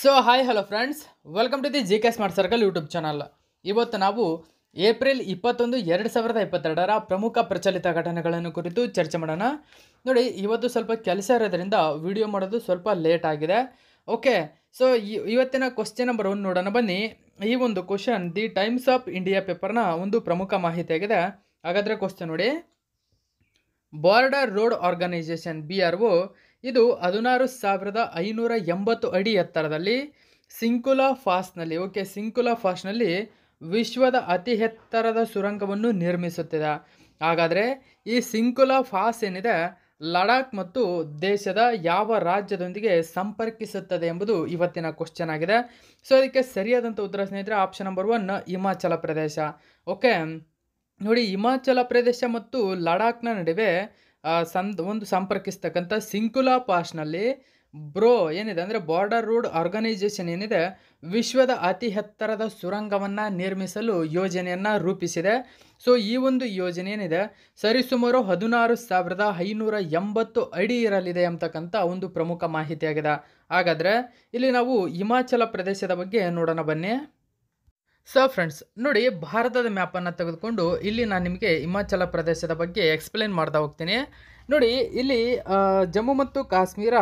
so hi hello friends welcome to the G K smart circle YouTube channel ಇವತ್ತು ನಾವು April ಇಪ್ಪತ್ತೊಂದು ಎರಡು ಸಾವಿರದ ಇಪ್ಪತ್ತೆರಡರ ಪ್ರಮುಖ ಪ್ರಚಲಿತ ಘಟನೆಗಳನ್ನು ಕುರಿತು ಚರ್ಚೆ ಮಾಡೋಣ ನೋಡಿ ಇವತ್ತು ಸ್ವಲ್ಪ ಕೆಲಸ ಇರೋದ್ರಿಂದ ವಿಡಿಯೋ ಮಾಡೋದು ಸ್ವಲ್ಪ ಲೇಟ್ ಆಗಿದೆ ಓಕೆ ಸೊ ಇವತ್ತಿನ ಕ್ವಶನ್ ನಂಬರ್ ಒಂದು ನೋಡೋಣ ಬನ್ನಿ ಈ ಒಂದು question the Times of India ಪೇಪರ್ನ ಒಂದು ಪ್ರಮುಖ ಮಾಹಿತಿಯಾಗಿದೆ ಹಾಗಾದರೆ ಕ್ವಶನ್ ನೋಡಿ Border Road Organisation B R O ಇದು ಹದಿನಾರು ಸಾವಿರದ ಐನೂರ ಎಂಬತ್ತು ಅಡಿ ಎತ್ತರದಲ್ಲಿ ಸಿಂಕುಲಾ ಫಾಸ್ನಲ್ಲಿ ಓಕೆ ಸಿಂಕುಲಾ ಫಾಸ್ನಲ್ಲಿ ವಿಶ್ವದ ಅತಿ ಎತ್ತರದ ಸುರಂಗವನ್ನು ನಿರ್ಮಿಸುತ್ತಿದೆ ಹಾಗಾದರೆ ಈ ಸಿಂಕುಲಾ ಫಾಸ್ ಏನಿದೆ ಲಡಾಖ್ ಮತ್ತು ದೇಶದ ಯಾವ ರಾಜ್ಯದೊಂದಿಗೆ ಸಂಪರ್ಕಿಸುತ್ತದೆ ಎಂಬುದು ಇವತ್ತಿನ ಕ್ವಶನ್ ಆಗಿದೆ ಸೊ ಅದಕ್ಕೆ ಸರಿಯಾದಂಥ ಉತ್ತರ ಸ್ನೇಹಿತರೆ ಆಪ್ಷನ್ ನಂಬರ್ ಒನ್ ಹಿಮಾಚಲ ಪ್ರದೇಶ ಓಕೆ ನೋಡಿ ಹಿಮಾಚಲ ಪ್ರದೇಶ ಮತ್ತು ಲಡಾಖ್ನ ನಡುವೆ ಸಂ ಒಂದು ಸಂಪರ್ಕಿಸ್ತಕ್ಕಂಥ ಸಿಂಕುಲಾ ಪಾಸ್ನಲ್ಲಿ ಬ್ರೋ ಏನಿದೆ ಅಂದರೆ ಬಾರ್ಡರ್ ರೋಡ್ ಆರ್ಗನೈಜೇಷನ್ ಏನಿದೆ ವಿಶ್ವದ ಅತಿ ಎತ್ತರದ ಸುರಂಗವನ್ನು ನಿರ್ಮಿಸಲು ಯೋಜನೆಯನ್ನು ರೂಪಿಸಿದೆ ಸೊ ಈ ಒಂದು ಯೋಜನೆ ಏನಿದೆ ಸರಿಸುಮಾರು ಹದಿನಾರು ಸಾವಿರದ ಐನೂರ ಎಂಬತ್ತು ಅಡಿ ಇರಲಿದೆ ಅಂತಕ್ಕಂಥ ಒಂದು ಪ್ರಮುಖ ಮಾಹಿತಿಯಾಗಿದೆ ಹಾಗಾದರೆ ಇಲ್ಲಿ ನಾವು ಹಿಮಾಚಲ ಪ್ರದೇಶದ ಬಗ್ಗೆ ನೋಡೋಣ ಬನ್ನಿ ಸೊ ಫ್ರೆಂಡ್ಸ್ ನೋಡಿ ಭಾರತದ ಮ್ಯಾಪನ್ನು ತೆಗೆದುಕೊಂಡು ಇಲ್ಲಿ ನಾನು ನಿಮಗೆ ಹಿಮಾಚಲ ಪ್ರದೇಶದ ಬಗ್ಗೆ ಎಕ್ಸ್ಪ್ಲೇನ್ ಮಾಡ್ತಾ ಹೋಗ್ತೀನಿ ನೋಡಿ ಇಲ್ಲಿ ಜಮ್ಮು ಮತ್ತು ಕಾಶ್ಮೀರ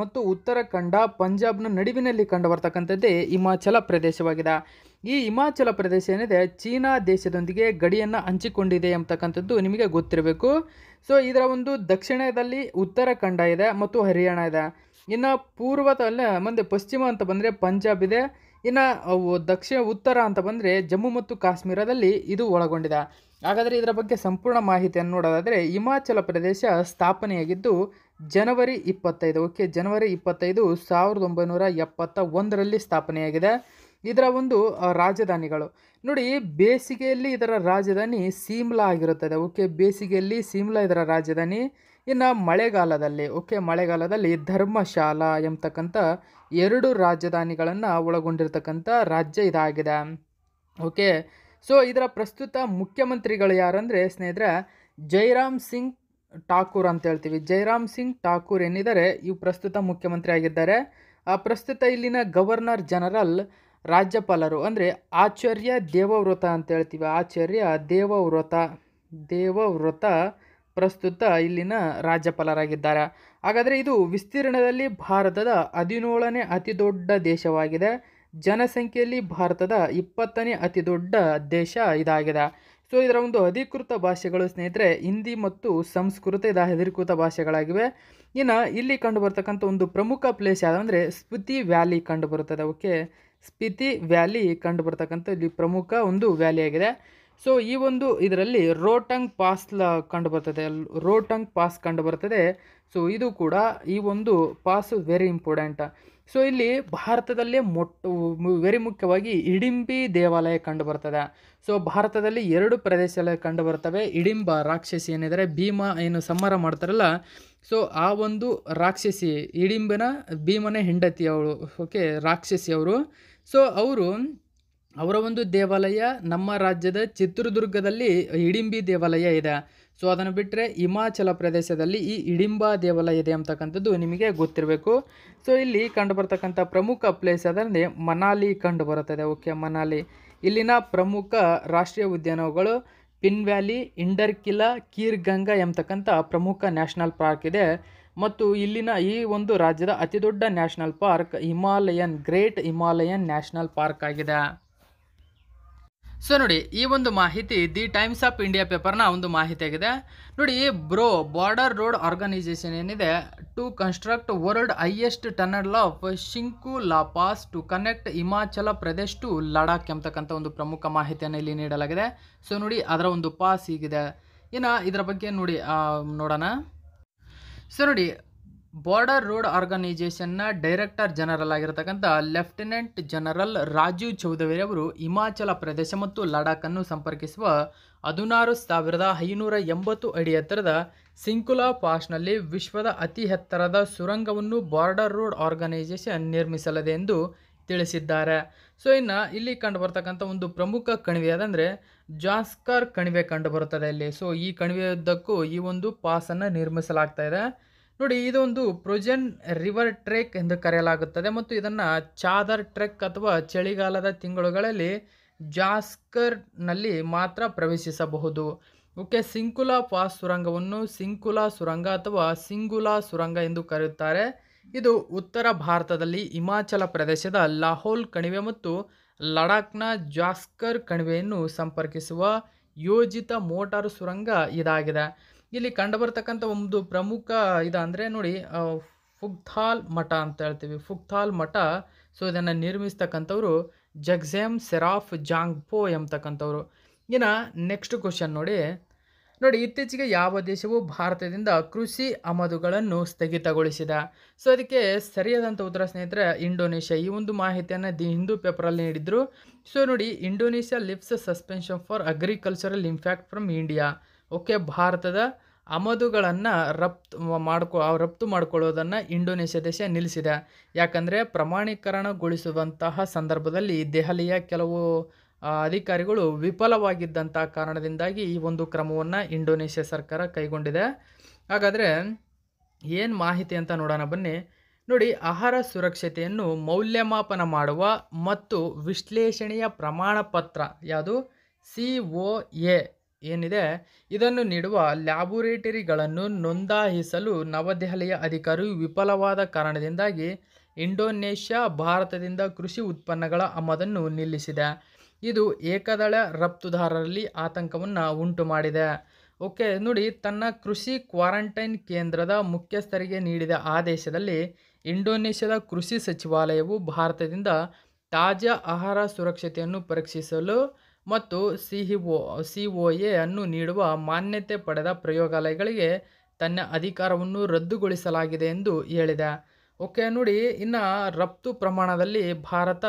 ಮತ್ತು ಉತ್ತರಾಖಂಡ ಪಂಜಾಬ್ನ ನಡುವಿನಲ್ಲಿ ಕಂಡುಬರ್ತಕ್ಕಂಥದ್ದೇ ಹಿಮಾಚಲ ಪ್ರದೇಶವಾಗಿದೆ ಈ ಹಿಮಾಚಲ ಪ್ರದೇಶ ಏನಿದೆ ಚೀನಾ ದೇಶದೊಂದಿಗೆ ಗಡಿಯನ್ನು ಹಂಚಿಕೊಂಡಿದೆ ಅಂತಕ್ಕಂಥದ್ದು ನಿಮಗೆ ಗೊತ್ತಿರಬೇಕು ಸೊ ಇದರ ಒಂದು ದಕ್ಷಿಣದಲ್ಲಿ ಉತ್ತರಾಖಂಡ ಇದೆ ಮತ್ತು ಹರಿಯಾಣ ಇದೆ ಇನ್ನು ಪೂರ್ವದಲ್ಲೇ ಮುಂದೆ ಪಶ್ಚಿಮ ಅಂತ ಬಂದರೆ ಪಂಜಾಬ್ ಇದೆ ಇನ್ನು ದಕ್ಷಿಣ ಉತ್ತರ ಅಂತ ಬಂದರೆ ಜಮ್ಮು ಮತ್ತು ಕಾಶ್ಮೀರದಲ್ಲಿ ಇದು ಒಳಗೊಂಡಿದೆ ಹಾಗಾದರೆ ಇದರ ಬಗ್ಗೆ ಸಂಪೂರ್ಣ ಮಾಹಿತಿಯನ್ನು ನೋಡೋದಾದರೆ ಹಿಮಾಚಲ ಪ್ರದೇಶ ಸ್ಥಾಪನೆಯಾಗಿದ್ದು ಜನವರಿ ಇಪ್ಪತ್ತೈದು ಓಕೆ ಜನವರಿ ಇಪ್ಪತ್ತೈದು ಸಾವಿರದ ಒಂಬೈನೂರ ಎಪ್ಪತ್ತ ಒಂದರಲ್ಲಿ ಸ್ಥಾಪನೆಯಾಗಿದೆ ಇದರ ಒಂದು ರಾಜಧಾನಿಗಳು ನೋಡಿ ಬೇಸಿಗೆಯಲ್ಲಿ ಇದರ ರಾಜಧಾನಿ ಸೀಮ್ಲಾ ಆಗಿರುತ್ತದೆ ಓಕೆ ಬೇಸಿಗೆಯಲ್ಲಿ ಸೀಮ್ಲಾ ಇದರ ರಾಜಧಾನಿ ಇನ್ನು ಮಳೆಗಾಲದಲ್ಲಿ ಓಕೆ ಮಳೆಗಾಲದಲ್ಲಿ ಧರ್ಮಶಾಲಾ ಎಂಬತಕ್ಕಂಥ ಎರಡು ರಾಜಧಾನಿಗಳನ್ನು ಒಳಗೊಂಡಿರ್ತಕ್ಕಂಥ ರಾಜ್ಯ ಇದಾಗಿದೆ ಓಕೆ ಸೊ ಇದರ ಪ್ರಸ್ತುತ ಮುಖ್ಯಮಂತ್ರಿಗಳು ಯಾರಂದರೆ ಸ್ನೇಹಿತರೆ ಜೈರಾಮ್ ಸಿಂಗ್ ಠಾಕೂರ್ ಅಂತ ಹೇಳ್ತೀವಿ ಜೈರಾಮ್ ಸಿಂಗ್ ಠಾಕೂರ್ ಏನಿದ್ದಾರೆ ಇವು ಪ್ರಸ್ತುತ ಮುಖ್ಯಮಂತ್ರಿ ಆಗಿದ್ದಾರೆ ಪ್ರಸ್ತುತ ಇಲ್ಲಿನ ಗವರ್ನರ್ ಜನರಲ್ ರಾಜ್ಯಪಾಲರು ಅಂದರೆ ಆಚಾರ್ಯ ದೇವವ್ರತ ಅಂತ ಹೇಳ್ತೀವಿ ಆಚಾರ್ಯ ದೇವವ್ರತ ದೇವವ್ರತ ಪ್ರಸ್ತುತ ಇಲ್ಲಿನ ರಾಜ್ಯಪಾಲರಾಗಿದ್ದಾರೆ ಹಾಗಾದರೆ ಇದು ವಿಸ್ತೀರ್ಣದಲ್ಲಿ ಭಾರತದ ಹದಿನೇಳನೇ ದೊಡ್ಡ ದೇಶವಾಗಿದೆ ಜನಸಂಖ್ಯೆಯಲ್ಲಿ ಭಾರತದ ಇಪ್ಪತ್ತನೇ ದೊಡ್ಡ ದೇಶ ಇದಾಗಿದೆ ಸೊ ಇದರ ಒಂದು ಅಧಿಕೃತ ಭಾಷೆಗಳು ಸ್ನೇಹಿತರೆ ಹಿಂದಿ ಮತ್ತು ಸಂಸ್ಕೃತ ಇದ ಅಧಿಕೃತ ಭಾಷೆಗಳಾಗಿವೆ ಇನ್ನು ಇಲ್ಲಿ ಕಂಡು ಬರ್ತಕ್ಕಂಥ ಒಂದು ಪ್ರಮುಖ ಪ್ಲೇಸ್ ಯಾವುದು ಸ್ಪಿತಿ ವ್ಯಾಲಿ ಕಂಡು ಬರುತ್ತದೆ ಓಕೆ ಸ್ಪಿತಿ ವ್ಯಾಲಿ ಕಂಡು ಬರ್ತಕ್ಕಂಥ ಇಲ್ಲಿ ಪ್ರಮುಖ ಒಂದು ವ್ಯಾಲಿ ಆಗಿದೆ ಸೊ ಈ ಒಂದು ಇದರಲ್ಲಿ ರೋಟಂಗ್ ಪಾಸ್ ಕಂಡು ಬರ್ತದೆ ರೋಟಂಗ್ ಪಾಸ್ ಕಂಡು ಬರ್ತದೆ ಸೊ ಇದು ಕೂಡ ಈ ಒಂದು ಪಾಸ್ ವೆರಿ ಇಂಪಾರ್ಟೆಂಟ್ ಸೊ ಇಲ್ಲಿ ಭಾರತದಲ್ಲೇ ಮೊಟ್ಟ ವೆರಿ ಮುಖ್ಯವಾಗಿ ಇಡಿಂಬಿ ದೇವಾಲಯ ಕಂಡು ಬರ್ತದೆ ಸೊ ಭಾರತದಲ್ಲಿ ಎರಡು ಪ್ರದೇಶಗಳು ಕಂಡು ಬರ್ತವೆ ಇಡಿಂಬ ರಾಕ್ಷಸಿ ಏನಿದ್ದಾರೆ ಭೀಮ ಏನು ಸಂಹಾರ ಮಾಡ್ತಾರಲ್ಲ ಸೊ ಆ ಒಂದು ರಾಕ್ಷಸಿ ಇಡಿಂಬನ ಭೀಮನ ಹೆಂಡತಿ ಅವಳು ಓಕೆ ರಾಕ್ಷಸಿ ಅವರು ಸೊ ಅವರು ಅವರ ಒಂದು ದೇವಾಲಯ ನಮ್ಮ ರಾಜ್ಯದ ಚಿತ್ರದುರ್ಗದಲ್ಲಿ ಇಡಿಂಬಿ ದೇವಾಲಯ ಇದೆ ಸೊ ಅದನ್ನು ಬಿಟ್ಟರೆ ಹಿಮಾಚಲ ಪ್ರದೇಶದಲ್ಲಿ ಈ ಇಡಿಂಬ ದೇವಾಲಯ ಇದೆ ಅಂತಕ್ಕಂಥದ್ದು ನಿಮಗೆ ಗೊತ್ತಿರಬೇಕು ಸೊ ಇಲ್ಲಿ ಕಂಡುಬರ್ತಕ್ಕಂಥ ಪ್ರಮುಖ ಪ್ಲೇಸ್ ಅದರಲ್ಲಿ ಮನಾಲಿ ಕಂಡು ಬರುತ್ತದೆ ಓಕೆ ಮನಾಲಿ ಇಲ್ಲಿನ ಪ್ರಮುಖ ರಾಷ್ಟ್ರೀಯ ಉದ್ಯಾನಗಳು ಪಿನ್ ವ್ಯಾಲಿ ಇಂಡರ್ಕಿಲಾ ಕಿಲಾ ಕೀರ್ ಗಂಗಾ ಎಂಬತಕ್ಕಂಥ ಪ್ರಮುಖ ನ್ಯಾಷನಲ್ ಪಾರ್ಕ್ ಇದೆ ಮತ್ತು ಇಲ್ಲಿನ ಈ ಒಂದು ರಾಜ್ಯದ ಅತಿದೊಡ್ಡ national park Himalayan Great Himalayan National Park ಆಗಿದೆ ಸೊ ನೋಡಿ ಈ ಒಂದು ಮಾಹಿತಿ ದಿ ಟೈಮ್ಸ್ ಆಫ್ ಇಂಡಿಯಾ ಪೇಪರ್ನ ಒಂದು ಮಾಹಿತಿ ಆಗಿದೆ ನೋಡಿ ಬ್ರೋ ಬಾರ್ಡರ್ ರೋಡ್ ಆರ್ಗನೈಸೇಷನ್ ಏನಿದೆ to construct world highest tunnel of Shinku La pass to connect Himachal Pradesh to Ladakh ಎಂಬತಕ್ಕಂಥ ಒಂದು ಪ್ರಮುಖ ಮಾಹಿತಿಯನ್ನು ಇಲ್ಲಿ ನೀಡಲಾಗಿದೆ ಸೊ ನೋಡಿ ಅದರ ಒಂದು ಪಾಸ್ ಈಗಿದೆ ಇನ್ನು ಇದರ ಬಗ್ಗೆ ನೋಡಿ ನೋಡೋಣ ಸೊ ನೋಡಿ ಬಾರ್ಡರ್ ರೋಡ್ ಆರ್ಗನೈಸೇಷನ್ನ ಡೈರೆಕ್ಟರ್ ಜನರಲ್ ಆಗಿರತಕ್ಕಂಥ ಲೆಫ್ಟಿನೆಂಟ್ ಜನರಲ್ ರಾಜೀವ್ ಚೌಧರಿ ಅವರು ಹಿಮಾಚಲ ಪ್ರದೇಶ ಮತ್ತು ಲಡಾಖನ್ನು ಸಂಪರ್ಕಿಸುವ ಹದಿನಾರು ಸಾವಿರದ ಐನೂರ ಎಂಬತ್ತು ಅಡಿ ಎತ್ತರದ ಸಿಂಕುಲಾ ಪಾಸ್ನಲ್ಲಿ ವಿಶ್ವದ ಅತಿ ಎತ್ತರದ ಸುರಂಗವನ್ನು ಬಾರ್ಡರ್ ರೋಡ್ ಆರ್ಗನೈಸೇಷನ್ ನಿರ್ಮಿಸಲಿದೆ ಎಂದು ತಿಳಿಸಿದ್ದಾರೆ ಸೊ ಇನ್ನು ಇಲ್ಲಿ ಕಂಡು ಒಂದು ಪ್ರಮುಖ ಕಣಿವೆ ಅದಂದರೆ ಜಾಸ್ಕರ್ ಕಣಿವೆ ಕಂಡುಬರುತ್ತದೆ ಇಲ್ಲಿ ಸೊ ಈ ಕಣಿವೆಯುದ್ದಕ್ಕೂ ಈ ಒಂದು ಪಾಸನ್ನು ನಿರ್ಮಿಸಲಾಗ್ತಾ ಇದೆ ನೋಡಿ ಇದೊಂದು ಪ್ರೊಜೆನ್ ರಿವರ್ ಟ್ರೆಕ್ ಎಂದು ಕರೆಯಲಾಗುತ್ತದೆ ಮತ್ತು ಇದನ್ನು ಚಾದರ್ ಟ್ರೆಕ್ ಅಥವಾ ಚಳಿಗಾಲದ ತಿಂಗಳುಗಳಲ್ಲಿ ಜಾಸ್ಕರ್ನಲ್ಲಿ ಮಾತ್ರ ಪ್ರವೇಶಿಸಬಹುದು ಓಕೆ ಸಿಂಕುಲಾ ಪಾಸ್ ಸುರಂಗವನ್ನು ಸಿಂಕುಲಾ ಸುರಂಗ ಅಥವಾ ಸಿಂಗುಲಾ ಸುರಂಗ ಎಂದು ಕರೆಯುತ್ತಾರೆ ಇದು ಉತ್ತರ ಭಾರತದಲ್ಲಿ ಹಿಮಾಚಲ ಪ್ರದೇಶದ ಲಾಹೋಲ್ ಕಣಿವೆ ಮತ್ತು ಲಡಾಖ್ನ ಜಾಸ್ಕರ್ ಕಣಿವೆಯನ್ನು ಸಂಪರ್ಕಿಸುವ ಯೋಜಿತ ಮೋಟಾರ್ ಸುರಂಗ ಇದಾಗಿದೆ ಇಲ್ಲಿ ಕಂಡುಬರ್ತಕ್ಕಂಥ ಒಂದು ಪ್ರಮುಖ ಇದು ನೋಡಿ ಫುಗ್ಥಾಲ್ ಮಠ ಅಂತ ಹೇಳ್ತೀವಿ ಫುಗ್ಥಾಲ್ ಮಠ ಸೊ ಇದನ್ನು ನಿರ್ಮಿಸ್ತಕ್ಕಂಥವ್ರು ಜಗ್ಝೆಮ್ ಸೆರಾಫ್ ಜಾಂಗ್ಪೋ ಎಂಬತಕ್ಕಂಥವ್ರು ಇನ್ನು ನೆಕ್ಸ್ಟ್ ಕ್ವಶನ್ ನೋಡಿ ನೋಡಿ ಇತ್ತೀಚೆಗೆ ಯಾವ ದೇಶವು ಭಾರತದಿಂದ ಕೃಷಿ ಆಮದುಗಳನ್ನು ಸ್ಥಗಿತಗೊಳಿಸಿದ ಸೊ ಅದಕ್ಕೆ ಸರಿಯಾದಂಥ ಉತ್ತರ ಸ್ನೇಹಿತರೆ ಇಂಡೋನೇಷ್ಯಾ ಈ ಒಂದು ಮಾಹಿತಿಯನ್ನು ದಿ ಹಿಂದೂ ಪೇಪರಲ್ಲಿ ನೀಡಿದ್ರು ಸೊ ನೋಡಿ Indonesia lifts suspension for agricultural impact from India okay ಭಾರತದ ಆಮದುಗಳನ್ನು ರಫ್ತು ಮಾಡ್ಕೊ ರಫ್ತು ಮಾಡಿಕೊಳ್ಳೋದನ್ನು ಇಂಡೋನೇಷ್ಯಾ ದೇಶ ನಿಲ್ಲಿಸಿದೆ ಯಾಕಂದರೆ ಪ್ರಮಾಣೀಕರಣಗೊಳಿಸುವಂತಹ ಸಂದರ್ಭದಲ್ಲಿ ದೆಹಲಿಯ ಕೆಲವು ಅಧಿಕಾರಿಗಳು ವಿಫಲವಾಗಿದ್ದಂಥ ಕಾರಣದಿಂದಾಗಿ ಈ ಒಂದು ಕ್ರಮವನ್ನು ಇಂಡೋನೇಷ್ಯಾ ಸರ್ಕಾರ ಕೈಗೊಂಡಿದೆ ಹಾಗಾದರೆ ಏನು ಮಾಹಿತಿ ಅಂತ ನೋಡೋಣ ಬನ್ನಿ ನೋಡಿ ಆಹಾರ ಸುರಕ್ಷತೆಯನ್ನು ಮೌಲ್ಯಮಾಪನ ಮಾಡುವ ಮತ್ತು ವಿಶ್ಲೇಷಣೆಯ ಪ್ರಮಾಣಪತ್ರ ಯಾವುದು ಸಿ ಒ ಎ ಏನಿದೆ ಇದನ್ನು ನೀಡುವ ಲ್ಯಾಬೊರೇಟರಿಗಳನ್ನು ನೋಂದಾಯಿಸಲು ನವದೆಹಲಿಯ ಅಧಿಕಾರಿ ವಿಫಲವಾದ ಕಾರಣದಿಂದಾಗಿ ಇಂಡೋನೇಷ್ಯಾ ಭಾರತದಿಂದ ಕೃಷಿ ಉತ್ಪನ್ನಗಳ ಆಮದನ್ನು ನಿಲ್ಲಿಸಿದೆ ಇದು ಏಕದಳ ರಫ್ತುದಾರರಲ್ಲಿ ಆತಂಕವನ್ನು ಉಂಟು ಮಾಡಿದೆ ಓಕೆ ನೋಡಿ ತನ್ನ ಕೃಷಿ ಕ್ವಾರಂಟೈನ್ ಕೇಂದ್ರದ ಮುಖ್ಯಸ್ಥರಿಗೆ ನೀಡಿದ ಆದೇಶದಲ್ಲಿ ಇಂಡೋನೇಷ್ಯಾದ ಕೃಷಿ ಸಚಿವಾಲಯವು ಭಾರತದಿಂದ ತಾಜಾ ಆಹಾರ ಸುರಕ್ಷತೆಯನ್ನು ಪರೀಕ್ಷಿಸಲು ಮತ್ತು ಓ ಸಿ ಒ ಎ ಅನ್ನು ನೀಡುವ ಮಾನ್ಯತೆ ಪಡೆದ ಪ್ರಯೋಗಾಲಯಗಳಿಗೆ ತನ್ನ ಅಧಿಕಾರವನ್ನು ರದ್ದುಗೊಳಿಸಲಾಗಿದೆ ಎಂದು ಹೇಳಿದೆ ಓಕೆ ನೋಡಿ ಇನ್ನು ರಫ್ತು ಪ್ರಮಾಣದಲ್ಲಿ ಭಾರತ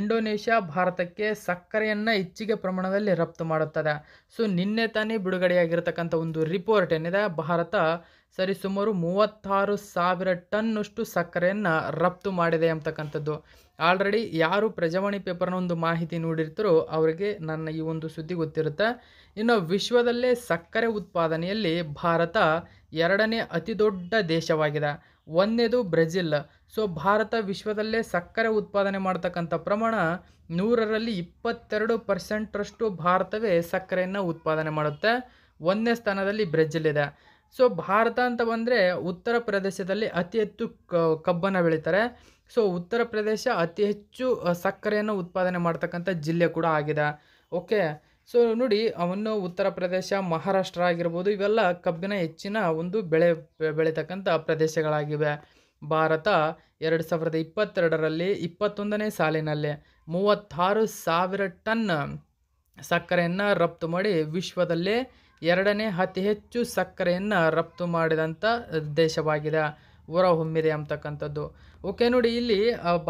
ಇಂಡೋನೇಷ್ಯಾ ಭಾರತಕ್ಕೆ ಸಕ್ಕರೆಯನ್ನು ಹೆಚ್ಚಿಗೆ ಪ್ರಮಾಣದಲ್ಲಿ ರಫ್ತು ಮಾಡುತ್ತದೆ ಸೊ ನಿನ್ನೆ ತಾನೇ ಬಿಡುಗಡೆಯಾಗಿರ್ತಕ್ಕಂಥ ಒಂದು ರಿಪೋರ್ಟ್ ಏನಿದೆ ಭಾರತ ಸರಿಸುಮಾರು ಮೂವತ್ತಾರು ಸಾವಿರ ಟನ್ನಷ್ಟು ಸಕ್ಕರೆಯನ್ನು ರಫ್ತು ಮಾಡಿದೆ ಅಂತಕ್ಕಂಥದ್ದು ಆಲ್ರೆಡಿ ಯಾರು ಪ್ರಜಾವಾಣಿ ಪೇಪರ್ನ ಒಂದು ಮಾಹಿತಿ ನೋಡಿರ್ತಾರೋ ಅವರಿಗೆ ನನ್ನ ಈ ಒಂದು ಸುದ್ದಿ ಗೊತ್ತಿರುತ್ತೆ ಇನ್ನು ವಿಶ್ವದಲ್ಲೇ ಸಕ್ಕರೆ ಉತ್ಪಾದನೆಯಲ್ಲಿ ಭಾರತ ಎರಡನೇ ಅತಿ ದೊಡ್ಡ ದೇಶವಾಗಿದೆ ಒಂದೇದು ಬ್ರೆಜಿಲ್ ಸೊ ಭಾರತ ವಿಶ್ವದಲ್ಲೇ ಸಕ್ಕರೆ ಉತ್ಪಾದನೆ ಮಾಡ್ತಕ್ಕಂಥ ಪ್ರಮಾಣ ನೂರರಲ್ಲಿ ಇಪ್ಪತ್ತೆರಡು ಪರ್ಸೆಂಟ್ರಷ್ಟು ಭಾರತವೇ ಸಕ್ಕರೆಯನ್ನು ಉತ್ಪಾದನೆ ಮಾಡುತ್ತೆ ಒಂದನೇ ಸ್ಥಾನದಲ್ಲಿ ಬ್ರೆಜಿಲ್ ಇದೆ ಸೊ ಭಾರತ ಅಂತ ಬಂದರೆ ಉತ್ತರ ಪ್ರದೇಶದಲ್ಲಿ ಅತಿ ಹೆಚ್ಚು ಕಬ್ಬನ್ನು ಬೆಳೀತಾರೆ ಸೊ ಉತ್ತರ ಪ್ರದೇಶ ಅತಿ ಹೆಚ್ಚು ಸಕ್ಕರೆಯನ್ನು ಉತ್ಪಾದನೆ ಮಾಡ್ತಕ್ಕಂಥ ಜಿಲ್ಲೆ ಕೂಡ ಆಗಿದೆ ಓಕೆ ಸೊ ನೋಡಿ ಅವನ್ನು ಉತ್ತರ ಪ್ರದೇಶ ಮಹಾರಾಷ್ಟ್ರ ಆಗಿರ್ಬೋದು ಇವೆಲ್ಲ ಕಬ್ಬಿನ ಹೆಚ್ಚಿನ ಒಂದು ಬೆಳೆ ಬೆಳೀತಕ್ಕಂಥ ಪ್ರದೇಶಗಳಾಗಿವೆ ಭಾರತ ಎರಡು ಸಾವಿರದ ಇಪ್ಪತ್ತೆರಡರಲ್ಲಿ ಇಪ್ಪತ್ತೊಂದನೇ ಸಾಲಿನಲ್ಲಿ ಮೂವತ್ತಾರು ಸಾವಿರ ಟನ್ ಸಕ್ಕರೆಯನ್ನು ರಫ್ತು ಮಾಡಿ ವಿಶ್ವದಲ್ಲೇ ಎರಡನೇ ಅತಿ ಹೆಚ್ಚು ಸಕ್ಕರೆಯನ್ನು ರಫ್ತು ಮಾಡಿದಂಥ ದೇಶವಾಗಿದೆ ಹೊರಹೊಮ್ಮಿದೆ ಅಂತಕ್ಕಂಥದ್ದು ಓಕೆ ನೋಡಿ ಇಲ್ಲಿ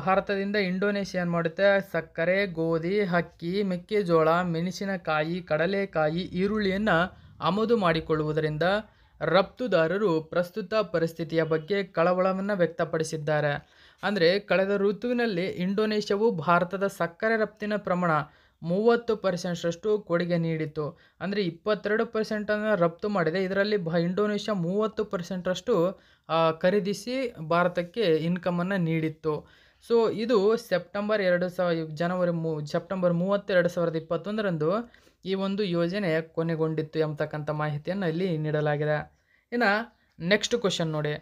ಭಾರತದಿಂದ ಇಂಡೋನೇಷ್ಯಾ ಮಾಡುತ್ತೆ ಸಕ್ಕರೆ ಗೋಧಿ ಅಕ್ಕಿ ಮೆಕ್ಕೆಜೋಳ ಮೆಣಸಿನಕಾಯಿ ಕಡಲೆಕಾಯಿ ಈರುಳ್ಳಿಯನ್ನು ಆಮದು ಮಾಡಿಕೊಳ್ಳುವುದರಿಂದ ರಫ್ತುದಾರರು ಪ್ರಸ್ತುತ ಪರಿಸ್ಥಿತಿಯ ಬಗ್ಗೆ ಕಳವಳವನ್ನು ವ್ಯಕ್ತಪಡಿಸಿದ್ದಾರೆ ಅಂದರೆ ಕಳೆದ ಋತುವಿನಲ್ಲಿ ಇಂಡೋನೇಷ್ಯಾವು ಭಾರತದ ಸಕ್ಕರೆ ರಫ್ತಿನ ಪ್ರಮಾಣ ಮೂವತ್ತು ಪರ್ಸೆಂಟ್ರಷ್ಟು ಕೊಡುಗೆ ನೀಡಿತ್ತು ಅಂದರೆ ಇಪ್ಪತ್ತೆರಡು ಪರ್ಸೆಂಟನ್ನು ರಫ್ತು ಮಾಡಿದೆ ಇದರಲ್ಲಿ ಭಾ ಇಂಡೋನೇಷ್ಯಾ ಮೂವತ್ತು ಪರ್ಸೆಂಟ್ರಷ್ಟು ಖರೀದಿಸಿ ಭಾರತಕ್ಕೆ ಇನ್ಕಮನ್ನು ನೀಡಿತ್ತು ಸೊ ಇದು ಸೆಪ್ಟೆಂಬರ್ ಎರಡು ಸಾವಿರ ಜನವರಿ ಮೂ ಸೆಪ್ಟೆಂಬರ್ ಮೂವತ್ತೆರಡು ಸಾವಿರದ ಇಪ್ಪತ್ತೊಂದರಂದು ಈ ಒಂದು ಯೋಜನೆ ಕೊನೆಗೊಂಡಿತ್ತು ಎಂಬತಕ್ಕಂಥ ಮಾಹಿತಿಯನ್ನು ಇಲ್ಲಿ ನೀಡಲಾಗಿದೆ ಇನ್ನು ನೆಕ್ಸ್ಟ್ ಕ್ವಶನ್ ನೋಡಿ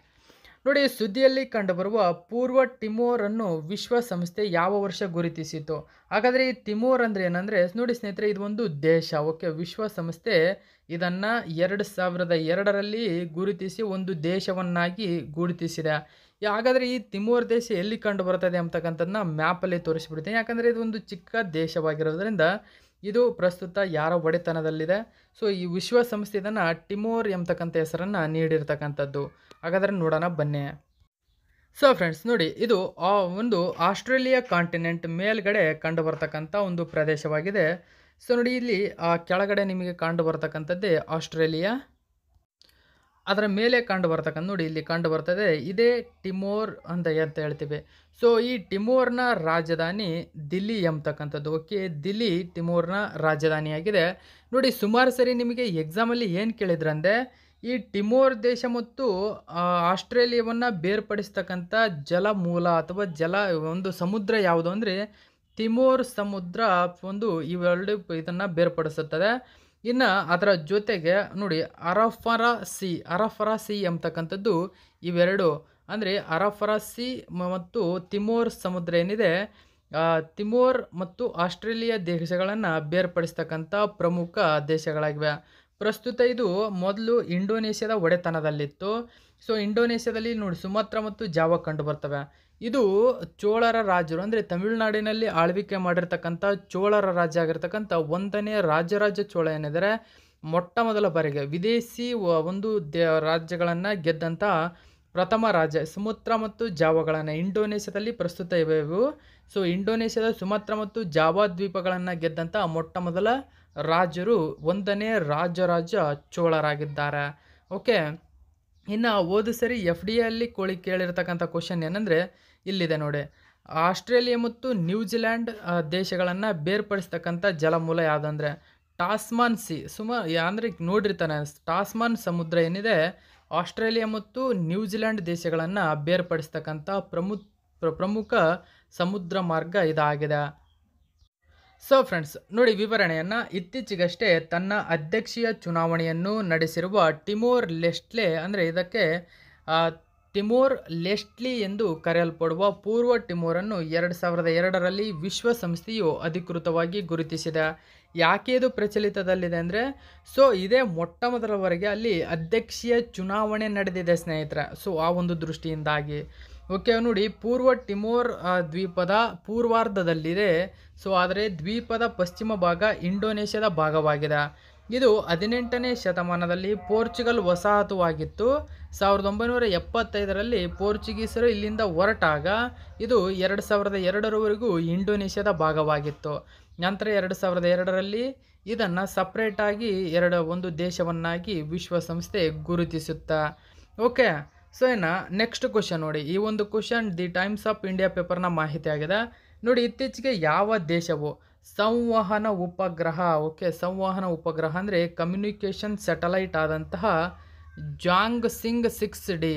ನೋಡಿ ಸುದ್ದಿಯಲ್ಲಿ ಕಂಡುಬರುವ ಪೂರ್ವ ಟಿಮೋರನ್ನು ವಿಶ್ವಸಂಸ್ಥೆ ಯಾವ ವರ್ಷ ಗುರುತಿಸಿತು ಹಾಗಾದರೆ ಈ ತಿಮೋರ್ ಅಂದರೆ ಏನಂದರೆ ನೋಡಿ ಸ್ನೇಹಿತರೆ ಇದು ಒಂದು ದೇಶ ಓಕೆ ವಿಶ್ವಸಂಸ್ಥೆ ಇದನ್ನು ಎರಡು ಸಾವಿರದ ಎರಡರಲ್ಲಿ ಗುರುತಿಸಿ ಒಂದು ದೇಶವನ್ನಾಗಿ ಗುರುತಿಸಿದೆ ಹಾಗಾದರೆ ಈ ತಿಮೋರ್ ದೇಶ ಎಲ್ಲಿ ಕಂಡು ಬರ್ತದೆ ಅಂತಕ್ಕಂಥದ್ದನ್ನ ಮ್ಯಾಪಲ್ಲಿ ತೋರಿಸ್ಬಿಡ್ತೀನಿ ಯಾಕಂದರೆ ಇದು ಒಂದು ಚಿಕ್ಕ ದೇಶವಾಗಿರೋದ್ರಿಂದ ಇದು ಪ್ರಸ್ತುತ ಯಾರ ಒಡೆತನದಲ್ಲಿದೆ ಸೊ ಈ ವಿಶ್ವಸಂಸ್ಥೆ ಇದನ್ನು ಟಿಮೋರ್ ಎಂಬತಕ್ಕಂಥ ಹೆಸರನ್ನು ನೀಡಿರ್ತಕ್ಕಂಥದ್ದು ಹಾಗಾದರೆ ನೋಡೋಣ ಬನ್ನಿ ಸೊ ಫ್ರೆಂಡ್ಸ್ ನೋಡಿ ಇದು ಆ ಒಂದು ಆಸ್ಟ್ರೇಲಿಯಾ ಕಾಂಟಿನೆಂಟ್ ಮೇಲ್ಗಡೆ ಕಂಡು ಒಂದು ಪ್ರದೇಶವಾಗಿದೆ ಸೊ ನೋಡಿ ಇಲ್ಲಿ ಆ ಕೆಳಗಡೆ ನಿಮಗೆ ಕಂಡು ಆಸ್ಟ್ರೇಲಿಯಾ ಅದರ ಮೇಲೆ ಕಂಡು ಬರ್ತಕ್ಕಂಥ ನೋಡಿ ಇಲ್ಲಿ ಕಂಡು ಬರ್ತದೆ ಇದೇ ಟಿಮೋರ್ ಅಂತ ಅಂತ ಹೇಳ್ತೀವಿ ಸೊ ಈ ಟಿಮೋರ್ನ ರಾಜಧಾನಿ ದಿಲ್ಲಿ ಎಂಬತಕ್ಕಂಥದ್ದು ಓಕೆ ದಿಲ್ಲಿ ಟಿಮೋರ್ನ ರಾಜಧಾನಿಯಾಗಿದೆ ನೋಡಿ ಸುಮಾರು ಸರಿ ನಿಮಗೆ ಎಕ್ಸಾಮಲ್ಲಿ ಏನು ಕೇಳಿದ್ರಂದರೆ ಈ ಟಿಮೋರ್ ದೇಶ ಮತ್ತು ಆಸ್ಟ್ರೇಲಿಯಾವನ್ನು ಬೇರ್ಪಡಿಸ್ತಕ್ಕಂಥ ಜಲಮೂಲ ಅಥವಾ ಜಲ ಒಂದು ಸಮುದ್ರ ಯಾವುದು ಅಂದರೆ ತಿಮೋರ್ ಸಮುದ್ರ ಒಂದು ಇವೆರಡು ಇದನ್ನು ಬೇರ್ಪಡಿಸುತ್ತದೆ ಇನ್ನು ಅದರ ಜೊತೆಗೆ ನೋಡಿ ಅರಫರ ಸಿ ಅರಫರ ಸಿ ಎಂಬತಕ್ಕಂಥದ್ದು ಇವೆರಡು ಅಂದರೆ ಅರಫರ ಸಿ ಮತ್ತು ತಿಮೋರ್ ಸಮುದ್ರ ಏನಿದೆ ತಿಮೋರ್ ಮತ್ತು ಆಸ್ಟ್ರೇಲಿಯಾ ದೇಶಗಳನ್ನು ಬೇರ್ಪಡಿಸ್ತಕ್ಕಂಥ ಪ್ರಮುಖ ದೇಶಗಳಾಗಿವೆ ಪ್ರಸ್ತುತ ಇದು ಮೊದಲು ಇಂಡೋನೇಷ್ಯಾದ ಒಡೆತನದಲ್ಲಿತ್ತು ಸೊ ಇಂಡೋನೇಷ್ಯಾದಲ್ಲಿ ನೋಡಿ ಸುಮಾತ್ರ ಮತ್ತು ಜಾವ ಕಂಡು ಬರ್ತವೆ ಇದು ಚೋಳರ ರಾಜರು ಅಂದರೆ ತಮಿಳುನಾಡಿನಲ್ಲಿ ಆಳ್ವಿಕೆ ಮಾಡಿರ್ತಕ್ಕಂಥ ಚೋಳರ ರಾಜ್ಯ ಆಗಿರ್ತಕ್ಕಂಥ ಒಂದನೇ ರಾಜರಾಜ ಚೋಳ ಏನಿದ್ರೆ ಮೊಟ್ಟ ಮೊದಲ ಬಾರಿಗೆ ವಿದೇಶಿ ಒಂದು ದೇ ರಾಜ್ಯಗಳನ್ನು ಗೆದ್ದಂಥ ಪ್ರಥಮ ರಾಜ ಸುಮತ್ರ ಮತ್ತು ಜಾವಗಳನ್ನು ಇಂಡೋನೇಷ್ಯಾದಲ್ಲಿ ಪ್ರಸ್ತುತ ಇವೆ ಇವು ಸೊ ಇಂಡೋನೇಷ್ಯಾದ ಸುಮತ್ರ ಮತ್ತು ಜಾವಾ ದ್ವೀಪಗಳನ್ನು ಗೆದ್ದಂಥ ಮೊಟ್ಟ ಮೊದಲ ರಾಜರು ಒಂದನೇ ರಾಜರಾಜ ಚೋಳರಾಗಿದ್ದಾರೆ ಓಕೆ ಇನ್ನು ಓದು ಸರಿ ಎಫ್ ಡಿ ಎಲ್ಲಿ ಕೋಳಿ ಕೇಳಿರ್ತಕ್ಕಂಥ ಕ್ವಶನ್ ಏನಂದರೆ ಇಲ್ಲಿದೆ ನೋಡಿ ಆಸ್ಟ್ರೇಲಿಯಾ ಮತ್ತು ನ್ಯೂಜಿಲ್ಯಾಂಡ್ ದೇಶಗಳನ್ನು ಬೇರ್ಪಡಿಸ್ತಕ್ಕಂಥ ಜಲಮೂಲ ಯಾವುದಂದರೆ ಟಾಸ್ಮಾನ್ ಸಿ ಸುಮ ಅಂದರೆ ನೋಡಿರ್ತಾನೆ ಟಾಸ್ಮಾನ್ ಸಮುದ್ರ ಏನಿದೆ ಆಸ್ಟ್ರೇಲಿಯಾ ಮತ್ತು ನ್ಯೂಜಿಲ್ಯಾಂಡ್ ದೇಶಗಳನ್ನು ಬೇರ್ಪಡಿಸ್ತಕ್ಕಂಥ ಪ್ರಮು ಪ್ರಮುಖ ಸಮುದ್ರ ಮಾರ್ಗ ಇದಾಗಿದೆ ಸೊ ಫ್ರೆಂಡ್ಸ್ ನೋಡಿ ವಿವರಣೆಯನ್ನು ಇತ್ತೀಚೆಗಷ್ಟೇ ತನ್ನ ಅಧ್ಯಕ್ಷೀಯ ಚುನಾವಣೆಯನ್ನು ನಡೆಸಿರುವ ಟಿಮೋರ್ ಲೆಸ್ಟ್ಲೆ ಅಂದರೆ ಇದಕ್ಕೆ ಟಿಮೋರ್ ಲೆಸ್ಟ್ಲಿ ಎಂದು ಕರೆಯಲ್ಪಡುವ ಪೂರ್ವ ಟಿಮೋರನ್ನು ಎರಡು ಸಾವಿರದ ಎರಡರಲ್ಲಿ ವಿಶ್ವಸಂಸ್ಥೆಯು ಅಧಿಕೃತವಾಗಿ ಗುರುತಿಸಿದೆ ಯಾಕೆ ಇದು ಪ್ರಚಲಿತದಲ್ಲಿದೆ ಅಂದರೆ ಸೊ ಇದೇ ಮೊಟ್ಟ ಮೊದಲವರೆಗೆ ಅಲ್ಲಿ ಅಧ್ಯಕ್ಷೀಯ ಚುನಾವಣೆ ನಡೆದಿದೆ ಸ್ನೇಹಿತರೆ ಸೊ ಆ ಒಂದು ದೃಷ್ಟಿಯಿಂದಾಗಿ ಓಕೆ ನೋಡಿ ಪೂರ್ವ ಟಿಮೋರ್ ದ್ವೀಪದ ಪೂರ್ವಾರ್ಧದಲ್ಲಿದೆ ಸೊ ಆದರೆ ದ್ವೀಪದ ಪಶ್ಚಿಮ ಭಾಗ ಇಂಡೋನೇಷ್ಯಾದ ಭಾಗವಾಗಿದೆ ಇದು ಹದಿನೆಂಟನೇ ಶತಮಾನದಲ್ಲಿ ಪೋರ್ಚುಗಲ್ ವಸಾಹತುವಾಗಿತ್ತು ಸಾವಿರದ ಒಂಬೈನೂರ ಎಪ್ಪತ್ತೈದರಲ್ಲಿ ಪೋರ್ಚುಗೀಸರು ಇಲ್ಲಿಂದ ಹೊರಟಾಗ ಇದು ಎರಡು ಸಾವಿರದ ಎರಡರವರೆಗೂ ಇಂಡೋನೇಷ್ಯಾದ ಭಾಗವಾಗಿತ್ತು ನಂತರ ಎರಡು ಸಾವಿರದ ಎರಡರಲ್ಲಿ ಇದನ್ನು ಸಪ್ರೇಟಾಗಿ ಎರಡು ಒಂದು ದೇಶವನ್ನಾಗಿ ವಿಶ್ವಸಂಸ್ಥೆ ಗುರುತಿಸುತ್ತಾ ಓಕೆ ಸೊ ಇನ್ನು ನೆಕ್ಸ್ಟ್ ಕ್ವಶನ್ ನೋಡಿ ಈ ಒಂದು question the Times of India ಪೇಪರ್ನ ಮಾಹಿತಿ ಆಗಿದೆ ನೋಡಿ ಇತ್ತೀಚೆಗೆ ಯಾವ ದೇಶವು ಸಂವಹನ ಉಪಗ್ರಹ ಓಕೆ ಸಂವಹನ ಉಪಗ್ರಹ ಅಂದರೆ ಕಮ್ಯುನಿಕೇಷನ್ ಸ್ಯಾಟಲೈಟ್ ಆದಂತಹ Zhongxing six D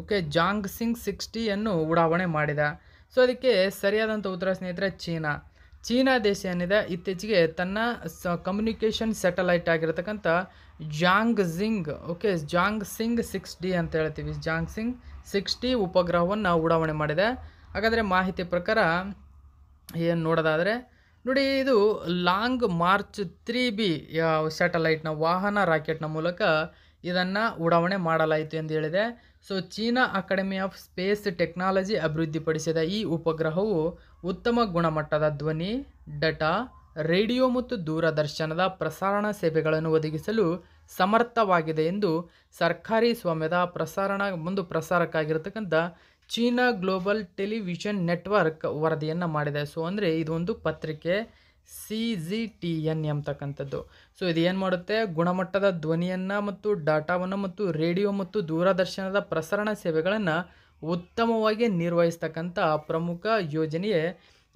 okay Zhongxing ಸಿಕ್ಸ್ಟಿಯನ್ನು ಉಡಾವಣೆ ಮಾಡಿದೆ ಸೊ ಅದಕ್ಕೆ ಸರಿಯಾದಂಥ ಉತ್ತರ ಸ್ನೇಹಿತರೆ ಚೀನಾ ಚೀನಾ ದೇಶ ಏನಿದೆ ಇತ್ತೀಚೆಗೆ ತನ್ನ ಸ ಕಮ್ಯುನಿಕೇಷನ್ ಸ್ಯಾಟಲೈಟ್ ಆಗಿರತಕ್ಕಂಥ Zhongxing okay Zhongxing six D ಅಂತ ಹೇಳ್ತೀವಿ ಜಾಂಗ್ ಸಿಂಗ್ ಸಿಕ್ಸ್ ಡಿ ಉಪಗ್ರಹವನ್ನು ಉಡಾವಣೆ ಮಾಡಿದೆ ಹಾಗಾದರೆ ಮಾಹಿತಿ ಪ್ರಕಾರ ಏನು ನೋಡೋದಾದರೆ ನೋಡಿ ಇದು ಲಾಂಗ್ ಮಾರ್ಚ್ ತ್ರೀ ಬಿ ಸ್ಯಾಟಲೈಟ್ನ ವಾಹನ ರಾಕೆಟ್ನ ಮೂಲಕ ಇದನ್ನು ಉಡಾವಣೆ ಮಾಡಲಾಯಿತು ಎಂದು ಹೇಳಿದೆ so China Academy of Space Technology ಅಭಿವೃದ್ಧಿಪಡಿಸಿದ ಈ ಉಪಗ್ರಹವು ಉತ್ತಮ ಗುಣಮಟ್ಟದ ಧ್ವನಿ ಡಟಾ ರೇಡಿಯೋ ಮತ್ತು ದೂರದರ್ಶನದ ಪ್ರಸಾರಣ ಸೇವೆಗಳನ್ನು ಒದಗಿಸಲು ಸಮರ್ಥವಾಗಿದೆ ಎಂದು ಸರ್ಕಾರಿ ಸ್ವಾಮ್ಯದ ಪ್ರಸಾರಣ ಒಂದು ಪ್ರಸಾರಕ್ಕಾಗಿರತಕ್ಕಂಥ ಚೀನಾ ಗ್ಲೋಬಲ್ ಟೆಲಿವಿಷನ್ ನೆಟ್ವರ್ಕ್ ವರದಿಯನ್ನು ಮಾಡಿದೆ ಸೊ ಅಂದರೆ ಇದೊಂದು ಪತ್ರಿಕೆ ಸಿ ಜಿ ಟಿ ಎನ್ ಎಂಬತಕ್ಕಂಥದ್ದು ಸೊ ಇದು ಏನು ಮಾಡುತ್ತೆ ಗುಣಮಟ್ಟದ ಧ್ವನಿಯನ್ನು ಮತ್ತು ಡಾಟಾವನ್ನು ಮತ್ತು ರೇಡಿಯೋ ಮತ್ತು ದೂರದರ್ಶನದ ಪ್ರಸರಣ ಸೇವೆಗಳನ್ನು ಉತ್ತಮವಾಗಿ ನಿರ್ವಹಿಸ್ತಕ್ಕಂಥ ಪ್ರಮುಖ ಯೋಜನೆಯೇ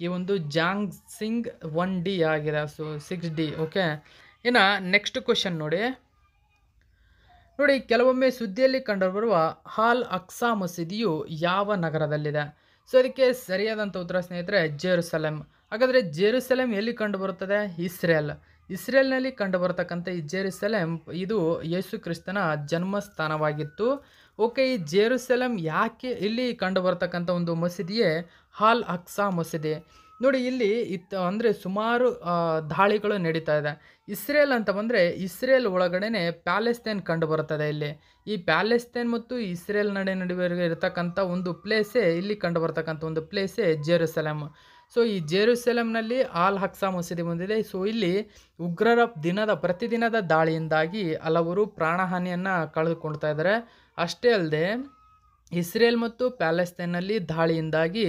ಈ ಒಂದು ಜಾಂಗ್ ಸಿಂಗ್ ಒನ್ ಡಿ ಆಗಿದೆ ಸೊ ಸಿಕ್ಸ್ ಡಿ ಓಕೆ ಇನ್ನು ನೆಕ್ಸ್ಟ್ ಕ್ವಶನ್ ನೋಡಿ ನೋಡಿ ಕೆಲವೊಮ್ಮೆ ಸುದ್ದಿಯಲ್ಲಿ ಕಂಡುಬರುವ ಹಾಲ್ ಅಕ್ಸಾ ಮಸೀದಿಯು ಯಾವ ನಗರದಲ್ಲಿದೆ ಸೊ ಅದಕ್ಕೆ ಸರಿಯಾದಂಥ ಉತ್ತರ ಸ್ನೇಹಿತರೆ ಜೆರುಸಲೆಮ್ ಹಾಗಾದರೆ ಜೆರುಸಲೆಮ್ ಎಲ್ಲಿ ಕಂಡುಬರುತ್ತದೆ ಇಸ್ರೇಲ್ ಇಸ್ರೇಲ್ನಲ್ಲಿ ಕಂಡುಬರತಕ್ಕಂಥ ಈ ಜೆರುಸಲೆಮ್ ಇದು ಯೇಸು ಕ್ರಿಸ್ತನ ಜನ್ಮಸ್ಥಾನವಾಗಿತ್ತು ಓಕೆ ಈ ಜೆರುಸಲೆಮ್ ಯಾಕೆ ಇಲ್ಲಿ ಕಂಡುಬರತಕ್ಕಂಥ ಒಂದು ಮಸೀದಿಯೇ ಹಾಲ್ ಅಕ್ಸಾ ಮಸೀದಿ ನೋಡಿ ಇಲ್ಲಿ ಇತ್ತು ಅಂದರೆ ಸುಮಾರು ದಾಳಿಗಳು ನಡೀತಾ ಇದೆ ಇಸ್ರೇಲ್ ಅಂತ ಬಂದರೆ ಇಸ್ರೇಲ್ ಒಳಗಡೆ ಪ್ಯಾಲೆಸ್ತೇನ್ ಕಂಡು ಬರ್ತದೆ ಇಲ್ಲಿ ಈ ಪ್ಯಾಲೆಸ್ತೇನ್ ಮತ್ತು ಇಸ್ರೇಲ್ ನಡೆ ನಡುವೆ ಇರತಕ್ಕಂಥ ಒಂದು ಪ್ಲೇಸೇ ಇಲ್ಲಿ ಕಂಡು ಬರ್ತಕ್ಕಂಥ ಒಂದು ಪ್ಲೇಸೇ ಜೆರುಸೆಲೆಮ್ ಸೊ ಈ ಜೆರುಸೆಲೆಮ್ನಲ್ಲಿ ಆಲ್ ಹಕ್ಸಾ ಮಸೀದಿ ಬಂದಿದೆ ಸೊ ಇಲ್ಲಿ ಉಗ್ರರ ದಿನದ ಪ್ರತಿದಿನದ ದಾಳಿಯಿಂದಾಗಿ ಹಲವರು ಪ್ರಾಣಹಾನಿಯನ್ನು ಕಳೆದುಕೊಳ್ತಾ ಇದ್ದಾರೆ ಅಷ್ಟೇ ಅಲ್ಲದೆ ಇಸ್ರೇಲ್ ಮತ್ತು ಪ್ಯಾಲೆಸ್ತೇನ್ನಲ್ಲಿ ದಾಳಿಯಿಂದಾಗಿ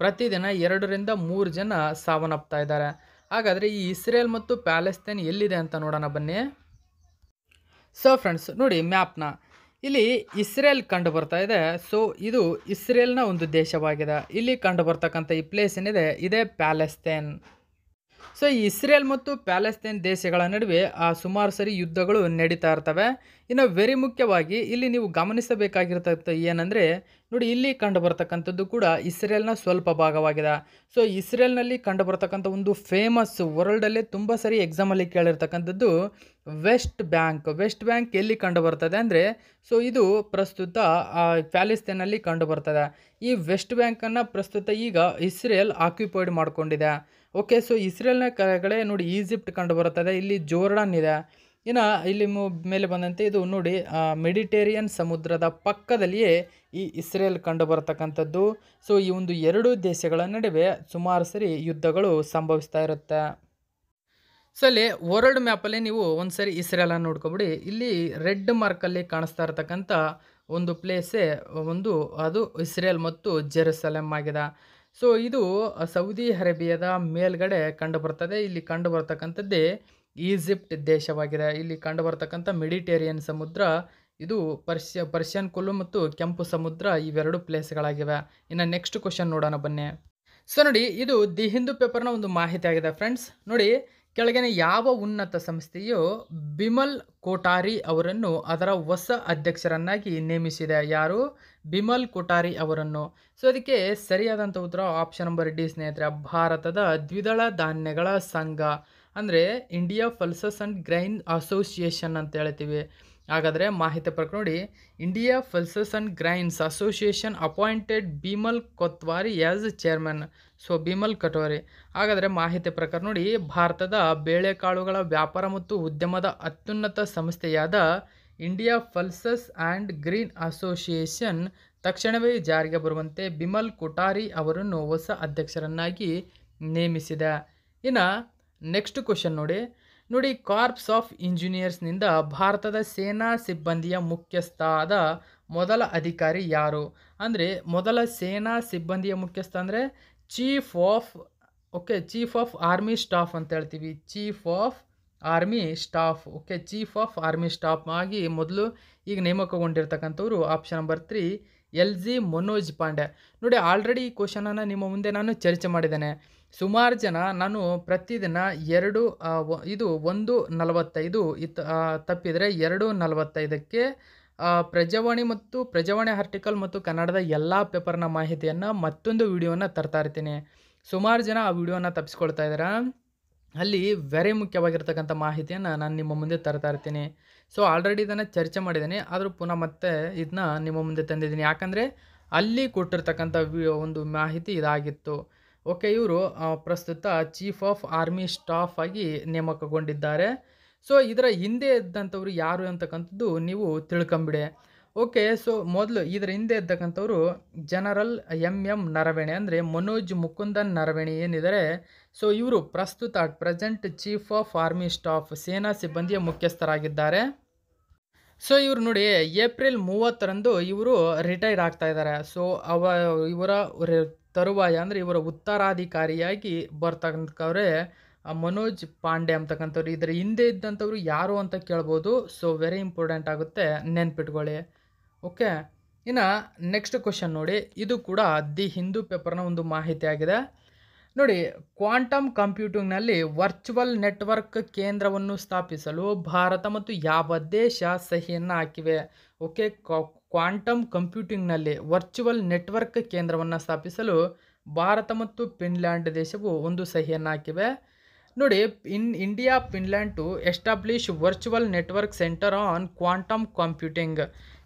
ಪ್ರತಿದಿನ ಎರಡರಿಂದ ಮೂರು ಜನ ಸಾವನ್ನಪ್ತಾ ಇದ್ದಾರೆ ಹಾಗಾದರೆ ಈ ಇಸ್ರೇಲ್ ಮತ್ತು ಪ್ಯಾಲೆಸ್ತೇನ್ ಎಲ್ಲಿದೆ ಅಂತ ನೋಡೋಣ ಬನ್ನಿ ಸೊ ಫ್ರೆಂಡ್ಸ್ ನೋಡಿ ಮ್ಯಾಪ್ನ ಇಲ್ಲಿ ಇಸ್ರೇಲ್ ಕಂಡು ಬರ್ತಾ ಇದೆ ಸೊ ಇದು ಇಸ್ರೇಲ್ನ ಒಂದು ದೇಶವಾಗಿದೆ ಇಲ್ಲಿ ಕಂಡು ಬರ್ತಕ್ಕಂಥ ಈ ಪ್ಲೇಸ್ ಏನಿದೆ ಇದೇ ಪ್ಯಾಲೆಸ್ತೇನ್ ಸೊ ಇಸ್ರೇಲ್ ಮತ್ತು ಪ್ಯಾಲೆಸ್ತೇನ್ ದೇಶಗಳ ನಡುವೆ ಆ ಸುಮಾರು ಸರಿ ಯುದ್ಧಗಳು ನಡೀತಾ ಇರ್ತವೆ ಇನ್ನು ವೆರಿ ಮುಖ್ಯವಾಗಿ ಇಲ್ಲಿ ನೀವು ಗಮನಿಸಬೇಕಾಗಿರ್ತಕ್ಕಂಥ ಏನಂದರೆ ನೋಡಿ ಇಲ್ಲಿ ಕಂಡು ಬರ್ತಕ್ಕಂಥದ್ದು ಕೂಡ ಇಸ್ರೇಲ್ನ ಸ್ವಲ್ಪ ಭಾಗವಾಗಿದೆ ಸೊ ಇಸ್ರೇಲ್ನಲ್ಲಿ ಕಂಡು ಬರ್ತಕ್ಕಂಥ ಒಂದು ಫೇಮಸ್ ವರ್ಲ್ಡಲ್ಲೇ ತುಂಬ ಸರಿ ಎಕ್ಸಾಮಲ್ಲಿ ಕೇಳಿರ್ತಕ್ಕಂಥದ್ದು ವೆಸ್ಟ್ ಬ್ಯಾಂಕ್ ವೆಸ್ಟ್ ಬ್ಯಾಂಕ್ ಎಲ್ಲಿ ಕಂಡು ಬರ್ತದೆ ಅಂದರೆ ಸೊ ಇದು ಪ್ರಸ್ತುತ ಪ್ಯಾಲೆಸ್ತೇನಲ್ಲಿ ಕಂಡು ಬರ್ತದೆ ಈ ವೆಸ್ಟ್ ಬ್ಯಾಂಕನ್ನು ಪ್ರಸ್ತುತ ಈಗ ಇಸ್ರೇಲ್ ಆಕ್ಯುಪೈಡ್ ಮಾಡಿಕೊಂಡಿದೆ ಓಕೆ ಸೊ ಇಸ್ರೇಲ್ನ ಕಡೆ ನೋಡಿ ಈಜಿಪ್ಟ್ ಕಂಡು ಬರುತ್ತದೆ ಇಲ್ಲಿ ಜೋರ್ಡನ್ ಇದೆ ಇನ್ನು ಇಲ್ಲಿ ಮೇಲೆ ಬಂದಂತೆ ಇದು ನೋಡಿ ಮೆಡಿಟೇರಿಯನ್ ಸಮುದ್ರದ ಪಕ್ಕದಲ್ಲಿಯೇ ಈ ಇಸ್ರೇಲ್ ಕಂಡು ಬರತಕ್ಕಂಥದ್ದು ಸೊ ಈ ಒಂದು ಎರಡು ದೇಶಗಳ ನಡುವೆ ಸುಮಾರು ಸರಿ ಯುದ್ಧಗಳು ಸಂಭವಿಸ್ತಾ ಇರುತ್ತೆ ಸೊ ಅಲ್ಲಿ ವರ್ಲ್ಡ್ ಮ್ಯಾಪಲ್ಲಿ ನೀವು ಒಂದು ಸರಿ ಇಸ್ರೇಲನ್ನು ನೋಡ್ಕೊಬಿಡಿ ಇಲ್ಲಿ ರೆಡ್ ಮಾರ್ಕಲ್ಲಿ ಕಾಣಿಸ್ತಾ ಇರತಕ್ಕಂಥ ಒಂದು ಪ್ಲೇಸೇ ಒಂದು ಅದು ಇಸ್ರೇಲ್ ಮತ್ತು ಜೆರುಸಲಮ್ ಆಗಿದೆ ಸೊ ಇದು ಸೌದಿ ಅರೇಬಿಯಾದ ಮೇಲ್ಗಡೆ ಕಂಡು ಬರ್ತದೆ ಇಲ್ಲಿ ಕಂಡು ಬರ್ತಕ್ಕಂಥದ್ದೇ ಈಜಿಪ್ಟ್ ದೇಶವಾಗಿದೆ ಇಲ್ಲಿ ಕಂಡು ಬರ್ತಕ್ಕಂಥ ಮೆಡಿಟೇರಿಯನ್ ಸಮುದ್ರ ಇದು ಪರ್ಷಿಯ ಪರ್ಷಿಯನ್ ಕುಲ್ಲು ಮತ್ತು ಕೆಂಪು ಸಮುದ್ರ ಇವೆರಡು ಪ್ಲೇಸ್ಗಳಾಗಿವೆ ಇನ್ನು ನೆಕ್ಸ್ಟ್ ಕ್ವಶನ್ ನೋಡೋಣ ಬನ್ನಿ ಸೊ ನೋಡಿ ಇದು ದಿ ಹಿಂದೂ ಪೇಪರ್ನ ಒಂದು ಮಾಹಿತಿ ಆಗಿದೆ ಫ್ರೆಂಡ್ಸ್ ನೋಡಿ ಕೆಳಗಿನ ಯಾವ ಉನ್ನತ ಸಂಸ್ಥೆಯು ಬಿಮಲ್ ಕೋಟಾರಿ ಅವರನ್ನು ಅದರ ಹೊಸ ಅಧ್ಯಕ್ಷರನ್ನಾಗಿ ನೇಮಿಸಿದೆ ಯಾರು ಬಿಮಲ್ ಕೋಟಾರಿ ಅವರನ್ನು ಸೊ ಅದಕ್ಕೆ ಸರಿಯಾದಂಥ ಉತ್ತರ ಆಪ್ಷನ್ ನಂಬರ್ ಡಿ ಸ್ನೇಹಿತರೆ ಭಾರತದ ದ್ವಿದಳ ಧಾನ್ಯಗಳ ಸಂಘ ಅಂದರೆ India Pulses and Grain Association ಅಂತ ಹೇಳ್ತೀವಿ ಹಾಗಾದರೆ ಮಾಹಿತಿ ಪ್ರಕ ನೋಡಿ India Pulses and Grains Association appointed Bimal Kothari as chairman so Bimal ಕಟೋರೆ ಹಾಗಾದರೆ ಮಾಹಿತಿ ಪ್ರಕಾರ ನೋಡಿ ಭಾರತದ ಬೇಳೆಕಾಳುಗಳ ವ್ಯಾಪಾರ ಮತ್ತು ಉದ್ಯಮದ ಅತ್ಯುನ್ನತ ಸಂಸ್ಥೆಯಾದ India Pulses and Grain Association ತಕ್ಷಣವೇ ಜಾರಿಗೆ ಬರುವಂತೆ ಬಿಮಲ್ ಕೊಟಾರಿ ಅವರನ್ನು ಹೊಸ ಅಧ್ಯಕ್ಷರನ್ನಾಗಿ ನೇಮಿಸಿದೆ ಇನ್ನು ನೆಕ್ಸ್ಟ್ ಕ್ವಶನ್ ನೋಡಿ ನೋಡಿ ಕಾರ್ಪ್ಸ್ ಆಫ್ ಇಂಜಿನಿಯರ್ಸ್ನಿಂದ ಭಾರತದ ಸೇನಾ ಸಿಬ್ಬಂದಿಯ ಮುಖ್ಯಸ್ಥ ಆದ ಮೊದಲ ಅಧಿಕಾರಿ ಯಾರು ಅಂದರೆ ಮೊದಲ ಸೇನಾ ಸಿಬ್ಬಂದಿಯ ಮುಖ್ಯಸ್ಥ ಅಂದರೆ chief of okay chief of army staff ಅಂತ ಹೇಳ್ತೀವಿ chief of army staff okay chief of army staff ಆಗಿ ಮೊದಲು ಈಗ ನೇಮಕಗೊಂಡಿರ್ತಕ್ಕಂಥವ್ರು option number three L G Manoj Pande ನೋಡಿ ಆಲ್ರೆಡಿ ಈ ಕ್ವಶನನ್ನು ನಿಮ್ಮ ಮುಂದೆ ನಾನು ಚರ್ಚೆ ಮಾಡಿದ್ದೇನೆ ಸುಮಾರು ಜನ ನಾನು ಪ್ರತಿದಿನ ಎರಡು ಇದು ಒಂದು ನಲವತ್ತೈದು ಇತ್ತು ತಪ್ಪಿದರೆ ಎರಡು ನಲವತ್ತೈದಕ್ಕೆ ಪ್ರಜಾವಾಣಿ ಮತ್ತು ಪ್ರಜಾವಾಣಿ ಆರ್ಟಿಕಲ್ ಮತ್ತು ಕನ್ನಡದ ಎಲ್ಲ ಪೇಪರ್ನ ಮಾಹಿತಿಯನ್ನು ಮತ್ತೊಂದು ವಿಡಿಯೋವನ್ನು ತರ್ತಾ ಇರ್ತೀನಿ ಸುಮಾರು ಜನ ಆ ವಿಡಿಯೋನ ತಪ್ಪಿಸ್ಕೊಳ್ತಾ ಇದ್ದಾರೆ ಅಲ್ಲಿ ವೆರಿ ಮುಖ್ಯವಾಗಿರ್ತಕ್ಕಂಥ ಮಾಹಿತಿಯನ್ನು ನಾನು ನಿಮ್ಮ ಮುಂದೆ ತರ್ತಾ ಇರ್ತೀನಿ ಸೊ ಆಲ್ರೆಡಿ ಇದನ್ನು ಚರ್ಚೆ ಮಾಡಿದ್ದೀನಿ ಆದರೂ ಪುನಃ ಮತ್ತೆ ಇದನ್ನ ನಿಮ್ಮ ಮುಂದೆ ತಂದಿದ್ದೀನಿ ಯಾಕಂದರೆ ಅಲ್ಲಿ ಕೊಟ್ಟಿರ್ತಕ್ಕಂಥ ಒಂದು ಮಾಹಿತಿ ಇದಾಗಿತ್ತು ಓಕೆ ಇವರು ಪ್ರಸ್ತುತ ಚೀಫ್ ಆಫ್ ಆರ್ಮಿ ಸ್ಟಾಫ್ ಆಗಿ ನೇಮಕಗೊಂಡಿದ್ದಾರೆ ಸೊ ಇದರ ಹಿಂದೆ ಇದ್ದಂಥವ್ರು ಯಾರು ಅಂತಕ್ಕಂಥದ್ದು ನೀವು ತಿಳ್ಕೊಂಬಿಡಿ ಓಕೆ ಸೊ ಮೊದಲು ಇದರ ಹಿಂದೆ ಇದ್ದಕ್ಕಂಥವ್ರು ಜನರಲ್ ಎಮ್ ಎಮ್ ನರವೇಣೆ ಅಂದರೆ ಮನೋಜ್ ಮುಕುಂದನ್ ನರವೇಣೆ ಏನಿದ್ದಾರೆ ಸೊ ಇವರು ಪ್ರಸ್ತುತ at present chief of army staff ಸೇನಾ ಸಿಬ್ಬಂದಿಯ ಮುಖ್ಯಸ್ಥರಾಗಿದ್ದಾರೆ ಸೊ ಇವರು ನೋಡಿ ಏಪ್ರಿಲ್ ಮೂವತ್ತರಂದು ಇವರು ರಿಟೈರ್ ಆಗ್ತಾ ಇದ್ದಾರೆ ಸೊ ಅವ ಇವರ ತರುವಾಯ ಅಂದರೆ ಇವರ ಉತ್ತರಾಧಿಕಾರಿಯಾಗಿ ಬರ್ತಕ್ಕಂಥವ್ರೆ ಮನೋಜ್ ಪಾಂಡೆ ಅಂತಕ್ಕಂಥವ್ರು ಇದರ ಹಿಂದೆ ಇದ್ದಂಥವ್ರು ಯಾರು ಅಂತ ಕೇಳ್ಬೋದು ಸೊ ವೆರಿ ಇಂಪಾರ್ಟೆಂಟ್ ಆಗುತ್ತೆ ನೆನ್ಪಿಟ್ಕೊಳ್ಳಿ ಓಕೆ ಇನ್ನು ನೆಕ್ಸ್ಟ್ ಕ್ವಶನ್ ನೋಡಿ ಇದು ಕೂಡ ದಿ ಹಿಂದೂ ಪೇಪರ್ನ ಒಂದು ಮಾಹಿತಿ ಆಗಿದೆ ನೋಡಿ ಕ್ವಾಂಟಮ್ ಕಂಪ್ಯೂಟಿಂಗ್ನಲ್ಲಿ ವರ್ಚುವಲ್ ನೆಟ್ವರ್ಕ್ ಕೇಂದ್ರವನ್ನು ಸ್ಥಾಪಿಸಲು ಭಾರತ ಮತ್ತು ಯಾವ ದೇಶ ಸಹಿಯನ್ನು ಹಾಕಿವೆ ಓಕೆ ಕ್ವಾಂಟಮ್ ಕಂಪ್ಯೂಟಿಂಗ್ನಲ್ಲಿ ವರ್ಚುವಲ್ ನೆಟ್ವರ್ಕ್ ಕೇಂದ್ರವನ್ನು ಸ್ಥಾಪಿಸಲು ಭಾರತ ಮತ್ತು ಫಿನ್ಲ್ಯಾಂಡ್ ದೇಶವು ಒಂದು ಸಹಿಯನ್ನು ಹಾಕಿವೆ ನೋಡಿ in India Finland to establish virtual network centre on quantum computing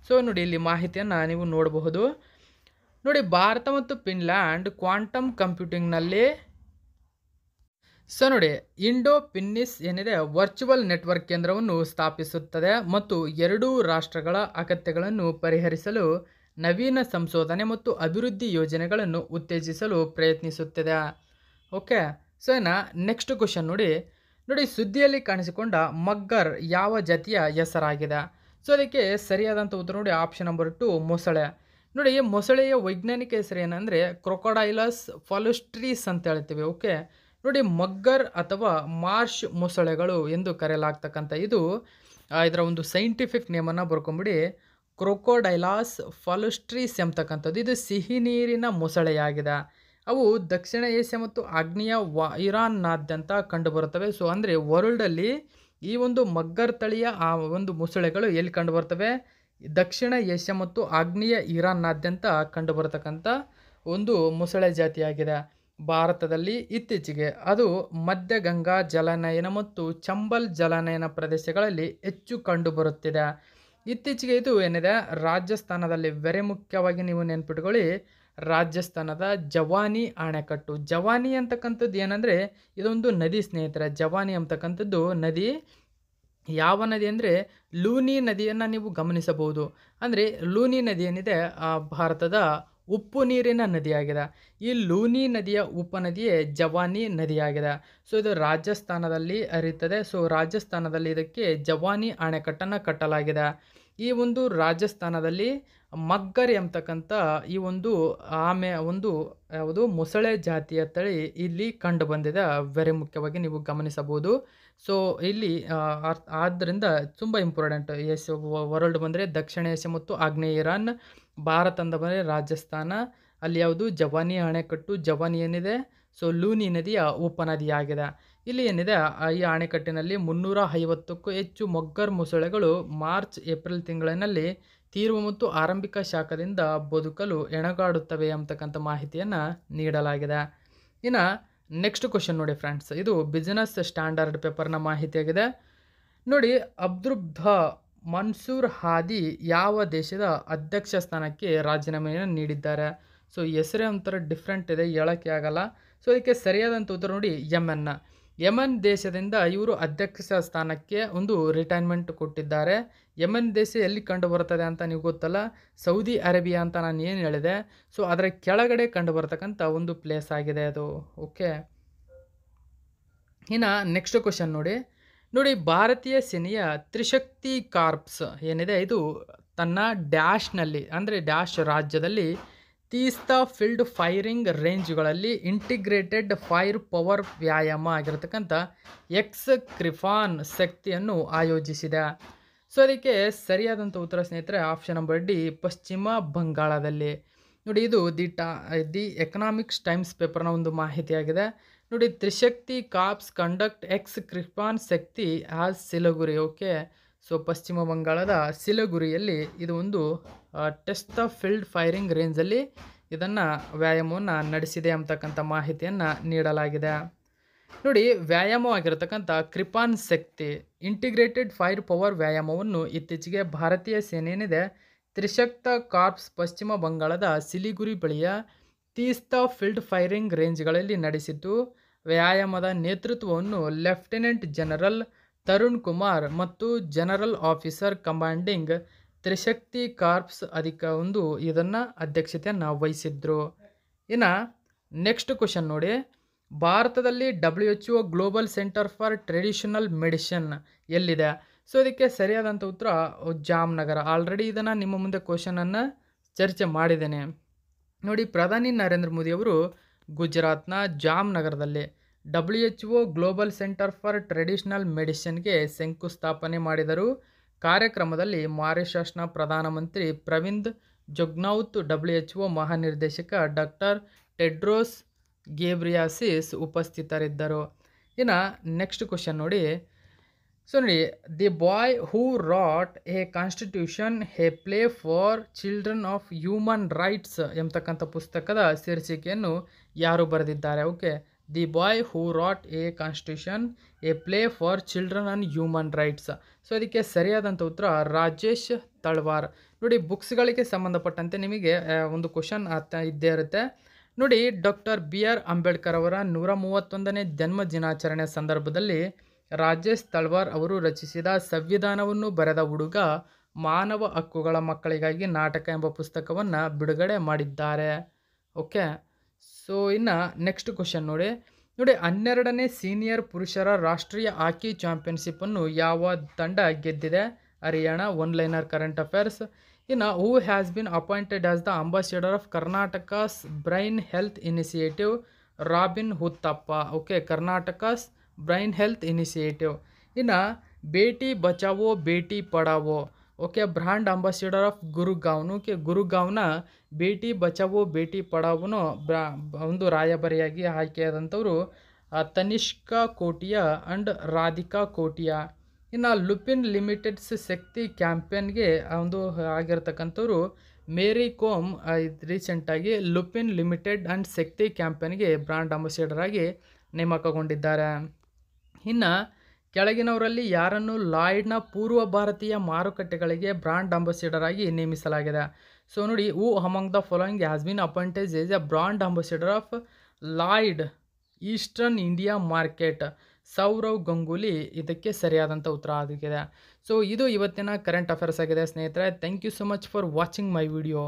so ನೋಡಿ ಇಲ್ಲಿ ಮಾಹಿತಿಯನ್ನು ನೀವು ನೋಡಬಹುದು ನೋಡಿ ಭಾರತ ಮತ್ತು ಫಿನ್ಲ್ಯಾಂಡ್ ಕ್ವಾಂಟಮ್ ಕಂಪ್ಯೂಟಿಂಗ್ನಲ್ಲಿ ಸೊ ನೋಡಿ ಇಂಡೋ ಪಿನ್ನಿಸ್ ಏನಿದೆ ವರ್ಚುವಲ್ ನೆಟ್ವರ್ಕ್ ಕೇಂದ್ರವನ್ನು ಸ್ಥಾಪಿಸುತ್ತದೆ ಮತ್ತು ಎರಡೂ ರಾಷ್ಟ್ರಗಳ ಅಗತ್ಯಗಳನ್ನು ಪರಿಹರಿಸಲು ನವೀನ ಸಂಶೋಧನೆ ಮತ್ತು ಅಭಿವೃದ್ಧಿ ಯೋಜನೆಗಳನ್ನು ಉತ್ತೇಜಿಸಲು ಪ್ರಯತ್ನಿಸುತ್ತದೆ ಓಕೆ ಸೊ ಏನ ನೆಕ್ಸ್ಟ್ ಕ್ವಶನ್ ನೋಡಿ ನೋಡಿ ಸುದ್ದಿಯಲ್ಲಿ ಕಾಣಿಸಿಕೊಂಡ ಮಗ್ಗರ್ ಯಾವ ಜಾತಿಯ ಹೆಸರಾಗಿದೆ ಸೊ ಅದಕ್ಕೆ ಸರಿಯಾದಂಥ ಉತ್ತರ ನೋಡಿ ಆಪ್ಷನ್ ನಂಬರ್ ಟು ಮೊಸಳೆ ನೋಡಿ ಮೊಸಳೆಯ ವೈಜ್ಞಾನಿಕ ಹೆಸರು ಏನಂದರೆ ಕ್ರೊಕೊಡೈಲಸ್ ಫಾಲುಸ್ಟ್ರೀಸ್ ಅಂತ ಹೇಳ್ತೀವಿ ಓಕೆ ನೋಡಿ ಮಗ್ಗರ್ ಅಥವಾ ಮಾರ್ಷ್ ಮೊಸಳೆಗಳು ಎಂದು ಕರೆಯಲಾಗ್ತಕ್ಕಂಥ ಇದು ಇದರ ಒಂದು ಸೈಂಟಿಫಿಕ್ ನೇಮನ್ನು ಬರ್ಕೊಂಬಿಡಿ ಕ್ರೊಕೊಡೈಲಾಸ್ ಫಾಲುಸ್ಟ್ರೀಸ್ ಎಂಬತಕ್ಕಂಥದ್ದು ಇದು ಸಿಹಿ ನೀರಿನ ಮೊಸಳೆಯಾಗಿದೆ ಅವು ದಕ್ಷಿಣ ಏಷ್ಯಾ ಮತ್ತು ಆಗ್ನೇಯ ವಾ ಇರಾನ್ನಾದ್ಯಂತ ಕಂಡುಬರುತ್ತವೆ ಸೊ ಅಂದರೆ ವರ್ಲ್ಡಲ್ಲಿ ಈ ಒಂದು ಮಗ್ಗರ್ ತಳಿಯ ಆ ಒಂದು ಮೊಸಳೆಗಳು ಎಲ್ಲಿ ಕಂಡುಬರುತ್ತವೆ ದಕ್ಷಿಣ ಏಷ್ಯಾ ಮತ್ತು ಆಗ್ನೇಯ ಇರಾನ್ನಾದ್ಯಂತ ಕಂಡುಬರತಕ್ಕಂಥ ಒಂದು ಮೊಸಳೆ ಜಾತಿಯಾಗಿದೆ ಭಾರತದಲ್ಲಿ ಇತ್ತೀಚೆಗೆ ಅದು ಮಧ್ಯ ಗಂಗಾ ಜಲನಯನ ಮತ್ತು ಚಂಬಲ್ ಜಲನಯನ ಪ್ರದೇಶಗಳಲ್ಲಿ ಹೆಚ್ಚು ಕಂಡುಬರುತ್ತಿದೆ ಇತ್ತೀಚೆಗೆ ಇದು ಏನಿದೆ ರಾಜಸ್ಥಾನದಲ್ಲಿ ವೆರೆ ಮುಖ್ಯವಾಗಿ ನೀವು ನೆನ್ಪಿಟ್ಕೊಳ್ಳಿ ರಾಜಸ್ಥಾನದ ಜವಾನಿ ಅಣೆಕಟ್ಟು ಜವಾನಿ ಅಂತಕ್ಕಂಥದ್ದು ಏನಂದರೆ ಇದೊಂದು ನದಿ ಸ್ನೇಹಿತರ ಜವಾನಿ ಅಂತಕ್ಕಂಥದ್ದು ನದಿ ಯಾವ ನದಿ ಅಂದರೆ ಲೂನಿ ನದಿಯನ್ನು ನೀವು ಗಮನಿಸಬಹುದು ಅಂದರೆ ಲೂನಿ ನದಿ ಏನಿದೆ ಭಾರತದ ಉಪ್ಪು ನೀರಿನ ನದಿಯಾಗಿದೆ ಈ ಲೂನಿ ನದಿಯ ಉಪನದಿಯೇ ಜವಾನಿ ನದಿಯಾಗಿದೆ ಸೊ ಇದು ರಾಜಸ್ಥಾನದಲ್ಲಿ ಹರಿಯುತ್ತದೆ ಸೊ ರಾಜಸ್ಥಾನದಲ್ಲಿ ಇದಕ್ಕೆ ಜವಾನಿ ಅಣೆಕಟ್ಟನ್ನು ಕಟ್ಟಲಾಗಿದೆ ಈ ಒಂದು ರಾಜಸ್ಥಾನದಲ್ಲಿ ಮಗ್ಗರ್ ಎಂಬತಕ್ಕಂಥ ಈ ಒಂದು ಆಮೆ ಒಂದು ಯಾವುದು ಮೊಸಳೆ ಜಾತಿಯ ತಳಿ ಇಲ್ಲಿ ಕಂಡು ಬಂದಿದೆ ವೆರಿ ಮುಖ್ಯವಾಗಿ ನೀವು ಗಮನಿಸಬಹುದು ಸೊ ಇಲ್ಲಿ ಆದ್ದರಿಂದ ತುಂಬ ಇಂಪಾರ್ಟೆಂಟ್ ಎಸ್ ವರ್ಲ್ಡ್ ಬಂದರೆ ದಕ್ಷಿಣ ಏಷ್ಯಾ ಮತ್ತು ಆಗ್ನೇಯ ಇರಾನ್ ಭಾರತ ಅಂದ ಬಂದರೆ ರಾಜಸ್ಥಾನ ಅಲ್ಲಿ ಯಾವುದು ಜವಾನಿ ಅಣೆಕಟ್ಟು ಜವಾನಿ ಏನಿದೆ ಸೊ ಲೂನಿ ನದಿಯ ಉಪನದಿಯಾಗಿದೆ ಇಲ್ಲಿ ಏನಿದೆ ಈ ಅಣೆಕಟ್ಟಿನಲ್ಲಿ ಮುನ್ನೂರ ಐವತ್ತಕ್ಕೂ ಹೆಚ್ಚು ಮೊಗ್ಗರ್ ಮೊಸಳೆಗಳು ಮಾರ್ಚ್ ಏಪ್ರಿಲ್ ತಿಂಗಳಿನಲ್ಲಿ ತೀರ್ವ ಮತ್ತು ಆರಂಭಿಕ ಶಾಖದಿಂದ ಬದುಕಲು ಎಣಗಾಡುತ್ತವೆ ಅಂತಕ್ಕಂಥ ಮಾಹಿತಿಯನ್ನು ನೀಡಲಾಗಿದೆ ಇನ್ನು ನೆಕ್ಸ್ಟ್ ಕ್ವಶನ್ ನೋಡಿ ಫ್ರೆಂಡ್ಸ್ ಇದು ಬಿಸ್ನೆಸ್ ಸ್ಟ್ಯಾಂಡರ್ಡ್ ಪೇಪರ್ನ ಮಾಹಿತಿಯಾಗಿದೆ ನೋಡಿ ಅಬ್ದುರ್ಬ್ಧ ಮನ್ಸೂರ್ ಹಾದಿ ಯಾವ ದೇಶದ ಅಧ್ಯಕ್ಷ ಸ್ಥಾನಕ್ಕೆ ರಾಜೀನಾಮೆಯನ್ನು ನೀಡಿದ್ದಾರೆ ಸೊ ಹೆಸರೇ ಒಂಥರ ಡಿಫ್ರೆಂಟ್ ಇದೆ ಹೇಳೋಕ್ಕೆ ಆಗಲ್ಲ ಸೊ ಇದಕ್ಕೆ ಸರಿಯಾದಂಥ ಉತ್ತರ ನೋಡಿ ಎಮ್ ಎನ್ನ ಯಮನ್ ದೇಶದಿಂದ ಇವರು ಅಧ್ಯಕ್ಷ ಸ್ಥಾನಕ್ಕೆ ಒಂದು ರಿಟೈರ್ಮೆಂಟ್ ಕೊಟ್ಟಿದ್ದಾರೆ ಯಮನ್ ದೇಶ ಎಲ್ಲಿ ಕಂಡು ಬರ್ತದೆ ಅಂತ ನೀವು ಗೊತ್ತಲ್ಲ ಸೌದಿ ಅರೇಬಿಯಾ ಅಂತ ನಾನು ಏನು ಹೇಳಿದೆ ಸೊ ಅದರ ಕೆಳಗಡೆ ಕಂಡು ಬರ್ತಕ್ಕಂಥ ಒಂದು ಪ್ಲೇಸ್ ಆಗಿದೆ ಅದು ಓಕೆ ಇನ್ನು ನೆಕ್ಸ್ಟ್ ಕ್ವಶನ್ ನೋಡಿ ನೋಡಿ ಭಾರತೀಯ ಸೇನೆಯ ತ್ರಿಶಕ್ತಿ ಕಾರ್ಪ್ಸ್ ಏನಿದೆ ಇದು ತನ್ನ ಡ್ಯಾಶ್ನಲ್ಲಿ ಅಂದರೆ ಡ್ಯಾಶ್ ರಾಜ್ಯದಲ್ಲಿ ತೀಸ್ತಾ ಫೀಲ್ಡ್ ಫೈರಿಂಗ್ ರೇಂಜ್ಗಳಲ್ಲಿ ಇಂಟಿಗ್ರೇಟೆಡ್ ಫೈರ್ ಪವರ್ ವ್ಯಾಯಾಮ ಆಗಿರತಕ್ಕಂಥ ಎಕ್ಸ್ ಕ್ರಿಫಾನ್ ಶಕ್ತಿಯನ್ನು ಆಯೋಜಿಸಿದೆ ಸೊ ಅದಕ್ಕೆ ಸರಿಯಾದಂಥ ಉತ್ತರ ಸ್ನೇಹಿತರೆ ಆಪ್ಷನ್ ನಂಬರ್ ಡಿ ಪಶ್ಚಿಮ ಬಂಗಾಳದಲ್ಲಿ ನೋಡಿ ಇದು ದಿ ಟಾ ದಿ ಎಕನಾಮಿಕ್ಸ್ ಟೈಮ್ಸ್ ಪೇಪರ್ನ ಒಂದು ಮಾಹಿತಿಯಾಗಿದೆ ನೋಡಿ Trishakti corps conduct ex Kripan Shakti as Siliguri okay so ಪಶ್ಚಿಮ ಬಂಗಾಳದ ಸಿಲಗುರಿಯಲ್ಲಿ ಇದು ಒಂದು ಟೆಸ್ಟ್ ದ ಫೀಲ್ಡ್ ಫೈರಿಂಗ್ ರೇಂಜಲ್ಲಿ ಇದನ್ನು ವ್ಯಾಯಾಮವನ್ನು ನಡೆಸಿದೆ ಅಂತಕ್ಕಂಥ ಮಾಹಿತಿಯನ್ನು ನೀಡಲಾಗಿದೆ ನೋಡಿ ವ್ಯಾಯಾಮವಾಗಿರತಕ್ಕಂಥ Kripan Shakti integrated fire power ವ್ಯಾಯಾಮವನ್ನು ಇತ್ತೀಚೆಗೆ ಭಾರತೀಯ ಸೇನೆಯೇನಿದೆ ತ್ರಿಶಕ್ತ ಕಾರ್ಪ್ಸ್ ಪಶ್ಚಿಮ ಬಂಗಾಳದ ಸಿಲಿಗುರಿ ಬಳಿಯ ತೀಸ್ತಾ ಫೀಲ್ಡ್ ಫೈರಿಂಗ್ ರೇಂಜ್ಗಳಲ್ಲಿ ನಡೆಸಿದ್ದು ವ್ಯಾಯಾಮದ ನೇತೃತ್ವವನ್ನು ಲೆಫ್ಟಿನೆಂಟ್ ಜನರಲ್ ತರುಣ್ ಕುಮಾರ್ ಮತ್ತು general officer commanding Trishakti corps ಅಧಿಕ ಒಂದು ಇದನ್ನು ಅಧ್ಯಕ್ಷತೆಯನ್ನು ವಹಿಸಿದ್ರು ಇನ್ನು ನೆಕ್ಸ್ಟ್ ಕ್ವಶನ್ ನೋಡಿ ಭಾರತದಲ್ಲಿ W H O global centre for traditional medicine ಎಲ್ಲಿದೆ ಸೊ ಇದಕ್ಕೆ ಸರಿಯಾದಂಥ ಉತ್ತರ ಜಾಮ್ನಗರ ಆಲ್ರೆಡಿ ಇದನ್ನು ನಿಮ್ಮ ಮುಂದೆ ಕ್ವಶನನ್ನು ಚರ್ಚೆ ಮಾಡಿದ್ದೇನೆ ನೋಡಿ ಪ್ರಧಾನಿ ನರೇಂದ್ರ ಮೋದಿ ಅವರು ಗುಜರಾತ್ನ ಜಾಮ್ನಗರದಲ್ಲಿ W H O global centre for traditional ಮೆಡಿಷನ್ಗೆ ಶಂಕುಸ್ಥಾಪನೆ ಮಾಡಿದರು ಕಾರ್ಯಕ್ರಮದಲ್ಲಿ ಮಾರಿಷಸ್ನ ಪ್ರಧಾನಮಂತ್ರಿ ಪ್ರವಿಂದ್ ಜುಗ್ನೌತ್ ಒ ಮಹಾನಿರ್ದೇಶಕ ಡಾಕ್ಟರ್ ಟೆಡ್ರೋಸ್ ಗೇಬ್ರಿಯಾಸಿಸ್ ಉಪಸ್ಥಿತರಿದ್ದರು ಇನ್ನು ನೆಕ್ಸ್ಟ್ ಕ್ವಶನ್ ನೋಡಿ ಸೊ ನೋಡಿ the boy who wrote a constitution a play for children of human rights ಎಂಬತಕ್ಕಂಥ ಪುಸ್ತಕದ ಶೀರ್ಷಿಕೆಯನ್ನು ಯಾರು ಬರೆದಿದ್ದಾರೆ okay the boy who wrote a constitution a play for children and human rights so ಇದಕ್ಕೆ ಸರಿಯಾದಂಥ ಉತ್ತರ ರಾಜೇಶ್ ತಳ್ವಾರ್ ನೋಡಿ ಬುಕ್ಸ್ಗಳಿಗೆ ಸಂಬಂಧಪಟ್ಟಂತೆ ನಿಮಗೆ ಒಂದು ಕ್ವಶನ್ ಇದ್ದೇ ಇರುತ್ತೆ ನೋಡಿ ಡಾಕ್ಟರ್ ಬಿ ಆರ್ ಅಂಬೇಡ್ಕರ್ ಅವರ ನೂರ ಮೂವತ್ತೊಂದನೇ ಜನ್ಮ ದಿನಾಚರಣೆ ಸಂದರ್ಭದಲ್ಲಿ ರಾಜೇಶ್ ತಳ್ವಾರ್ ಅವರು ರಚಿಸಿದ ಸಂವಿಧಾನವನ್ನು ಬರೆದ ಹುಡುಗ ಮಾನವ ಹಕ್ಕುಗಳ ಮಕ್ಕಳಿಗಾಗಿ ನಾಟಕ ಎಂಬ ಪುಸ್ತಕವನ್ನು ಬಿಡುಗಡೆ ಮಾಡಿದ್ದಾರೆ ಓಕೆ ಸೊ ಇನ್ನು ನೆಕ್ಸ್ಟ್ ಕ್ವಶನ್ ನೋಡಿ ನೋಡಿ ಹನ್ನೆರಡನೇ ಸೀನಿಯರ್ ಪುರುಷರ ರಾಷ್ಟ್ರೀಯ ಹಾಕಿ ಚಾಂಪಿಯನ್ಶಿಪ್ಪನ್ನು ಯಾವ ತಂಡ ಗೆದ್ದಿದೆ Haryana one liner current affairs ಇನ್ನು who has been appointed as the ambassador of Karnataka's brain health initiative Robin Uthappa okay Karnataka's brain health initiative ಇನ್ನು Beti Bachao Beti Padhao okay brand ambassador of ಗುರುಗಾವ್ನು ಕೆ ಗುರುಗಾವ್ನ ಬೇಟಿ ಬಚಾವೋ ಬೇಟಿ ಪಡಾವನು ಬ್ರಾ ಒಂದು ರಾಯಭಾರಿಯಾಗಿ ಆಯ್ಕೆಯಾದಂಥವರು ತನಿಷ್ಕಾ ಕೋಟಿಯಾ ಆ್ಯಂಡ್ ರಾಧಿಕಾ ಕೋಟಿಯಾ ಇನ್ನು ಲುಪಿನ್ ಲಿಮಿಟೆಡ್ಸ್ ಶಕ್ತಿ ಕ್ಯಾಂಪೇನ್ಗೆ ಒಂದು ಆಗಿರ್ತಕ್ಕಂಥವ್ರು ಮೇರಿ ಕೋಮ್ ರೀಸೆಂಟಾಗಿ ಲುಪಿನ್ ಲಿಮಿಟೆಡ್ ಆ್ಯಂಡ್ ಶಕ್ತಿ ಕ್ಯಾಂಪೇನ್ಗೆ ಬ್ರಾಂಡ್ ಅಂಬಾಸಿಡರ್ ಆಗಿ ನೇಮಕಗೊಂಡಿದ್ದಾರೆ ಇನ್ನು ಕೆಳಗಿನವರಲ್ಲಿ ಯಾರನ್ನು ಲಾಯ್ಡ್ನ ಪೂರ್ವ ಭಾರತೀಯ ಮಾರುಕಟ್ಟೆಗಳಿಗೆ ಬ್ರಾಂಡ್ ಅಂಬಾಸಿಡರ್ ಆಗಿ ನೇಮಿಸಲಾಗಿದೆ ಸೊ ನೋಡಿ who among the following has been appointed is a brand ambassador of Lloyd Eastern India market Sourav Ganguly ಇದಕ್ಕೆ ಸರಿಯಾದಂಥ ಉತ್ತರ ಆಗಿದೆ ಸೊ ಇದು ಇವತ್ತಿನ ಕರೆಂಟ್ ಅಫೇರ್ಸ್ ಆಗಿದೆ ಸ್ನೇಹಿತರೆ thank you so much for watching my video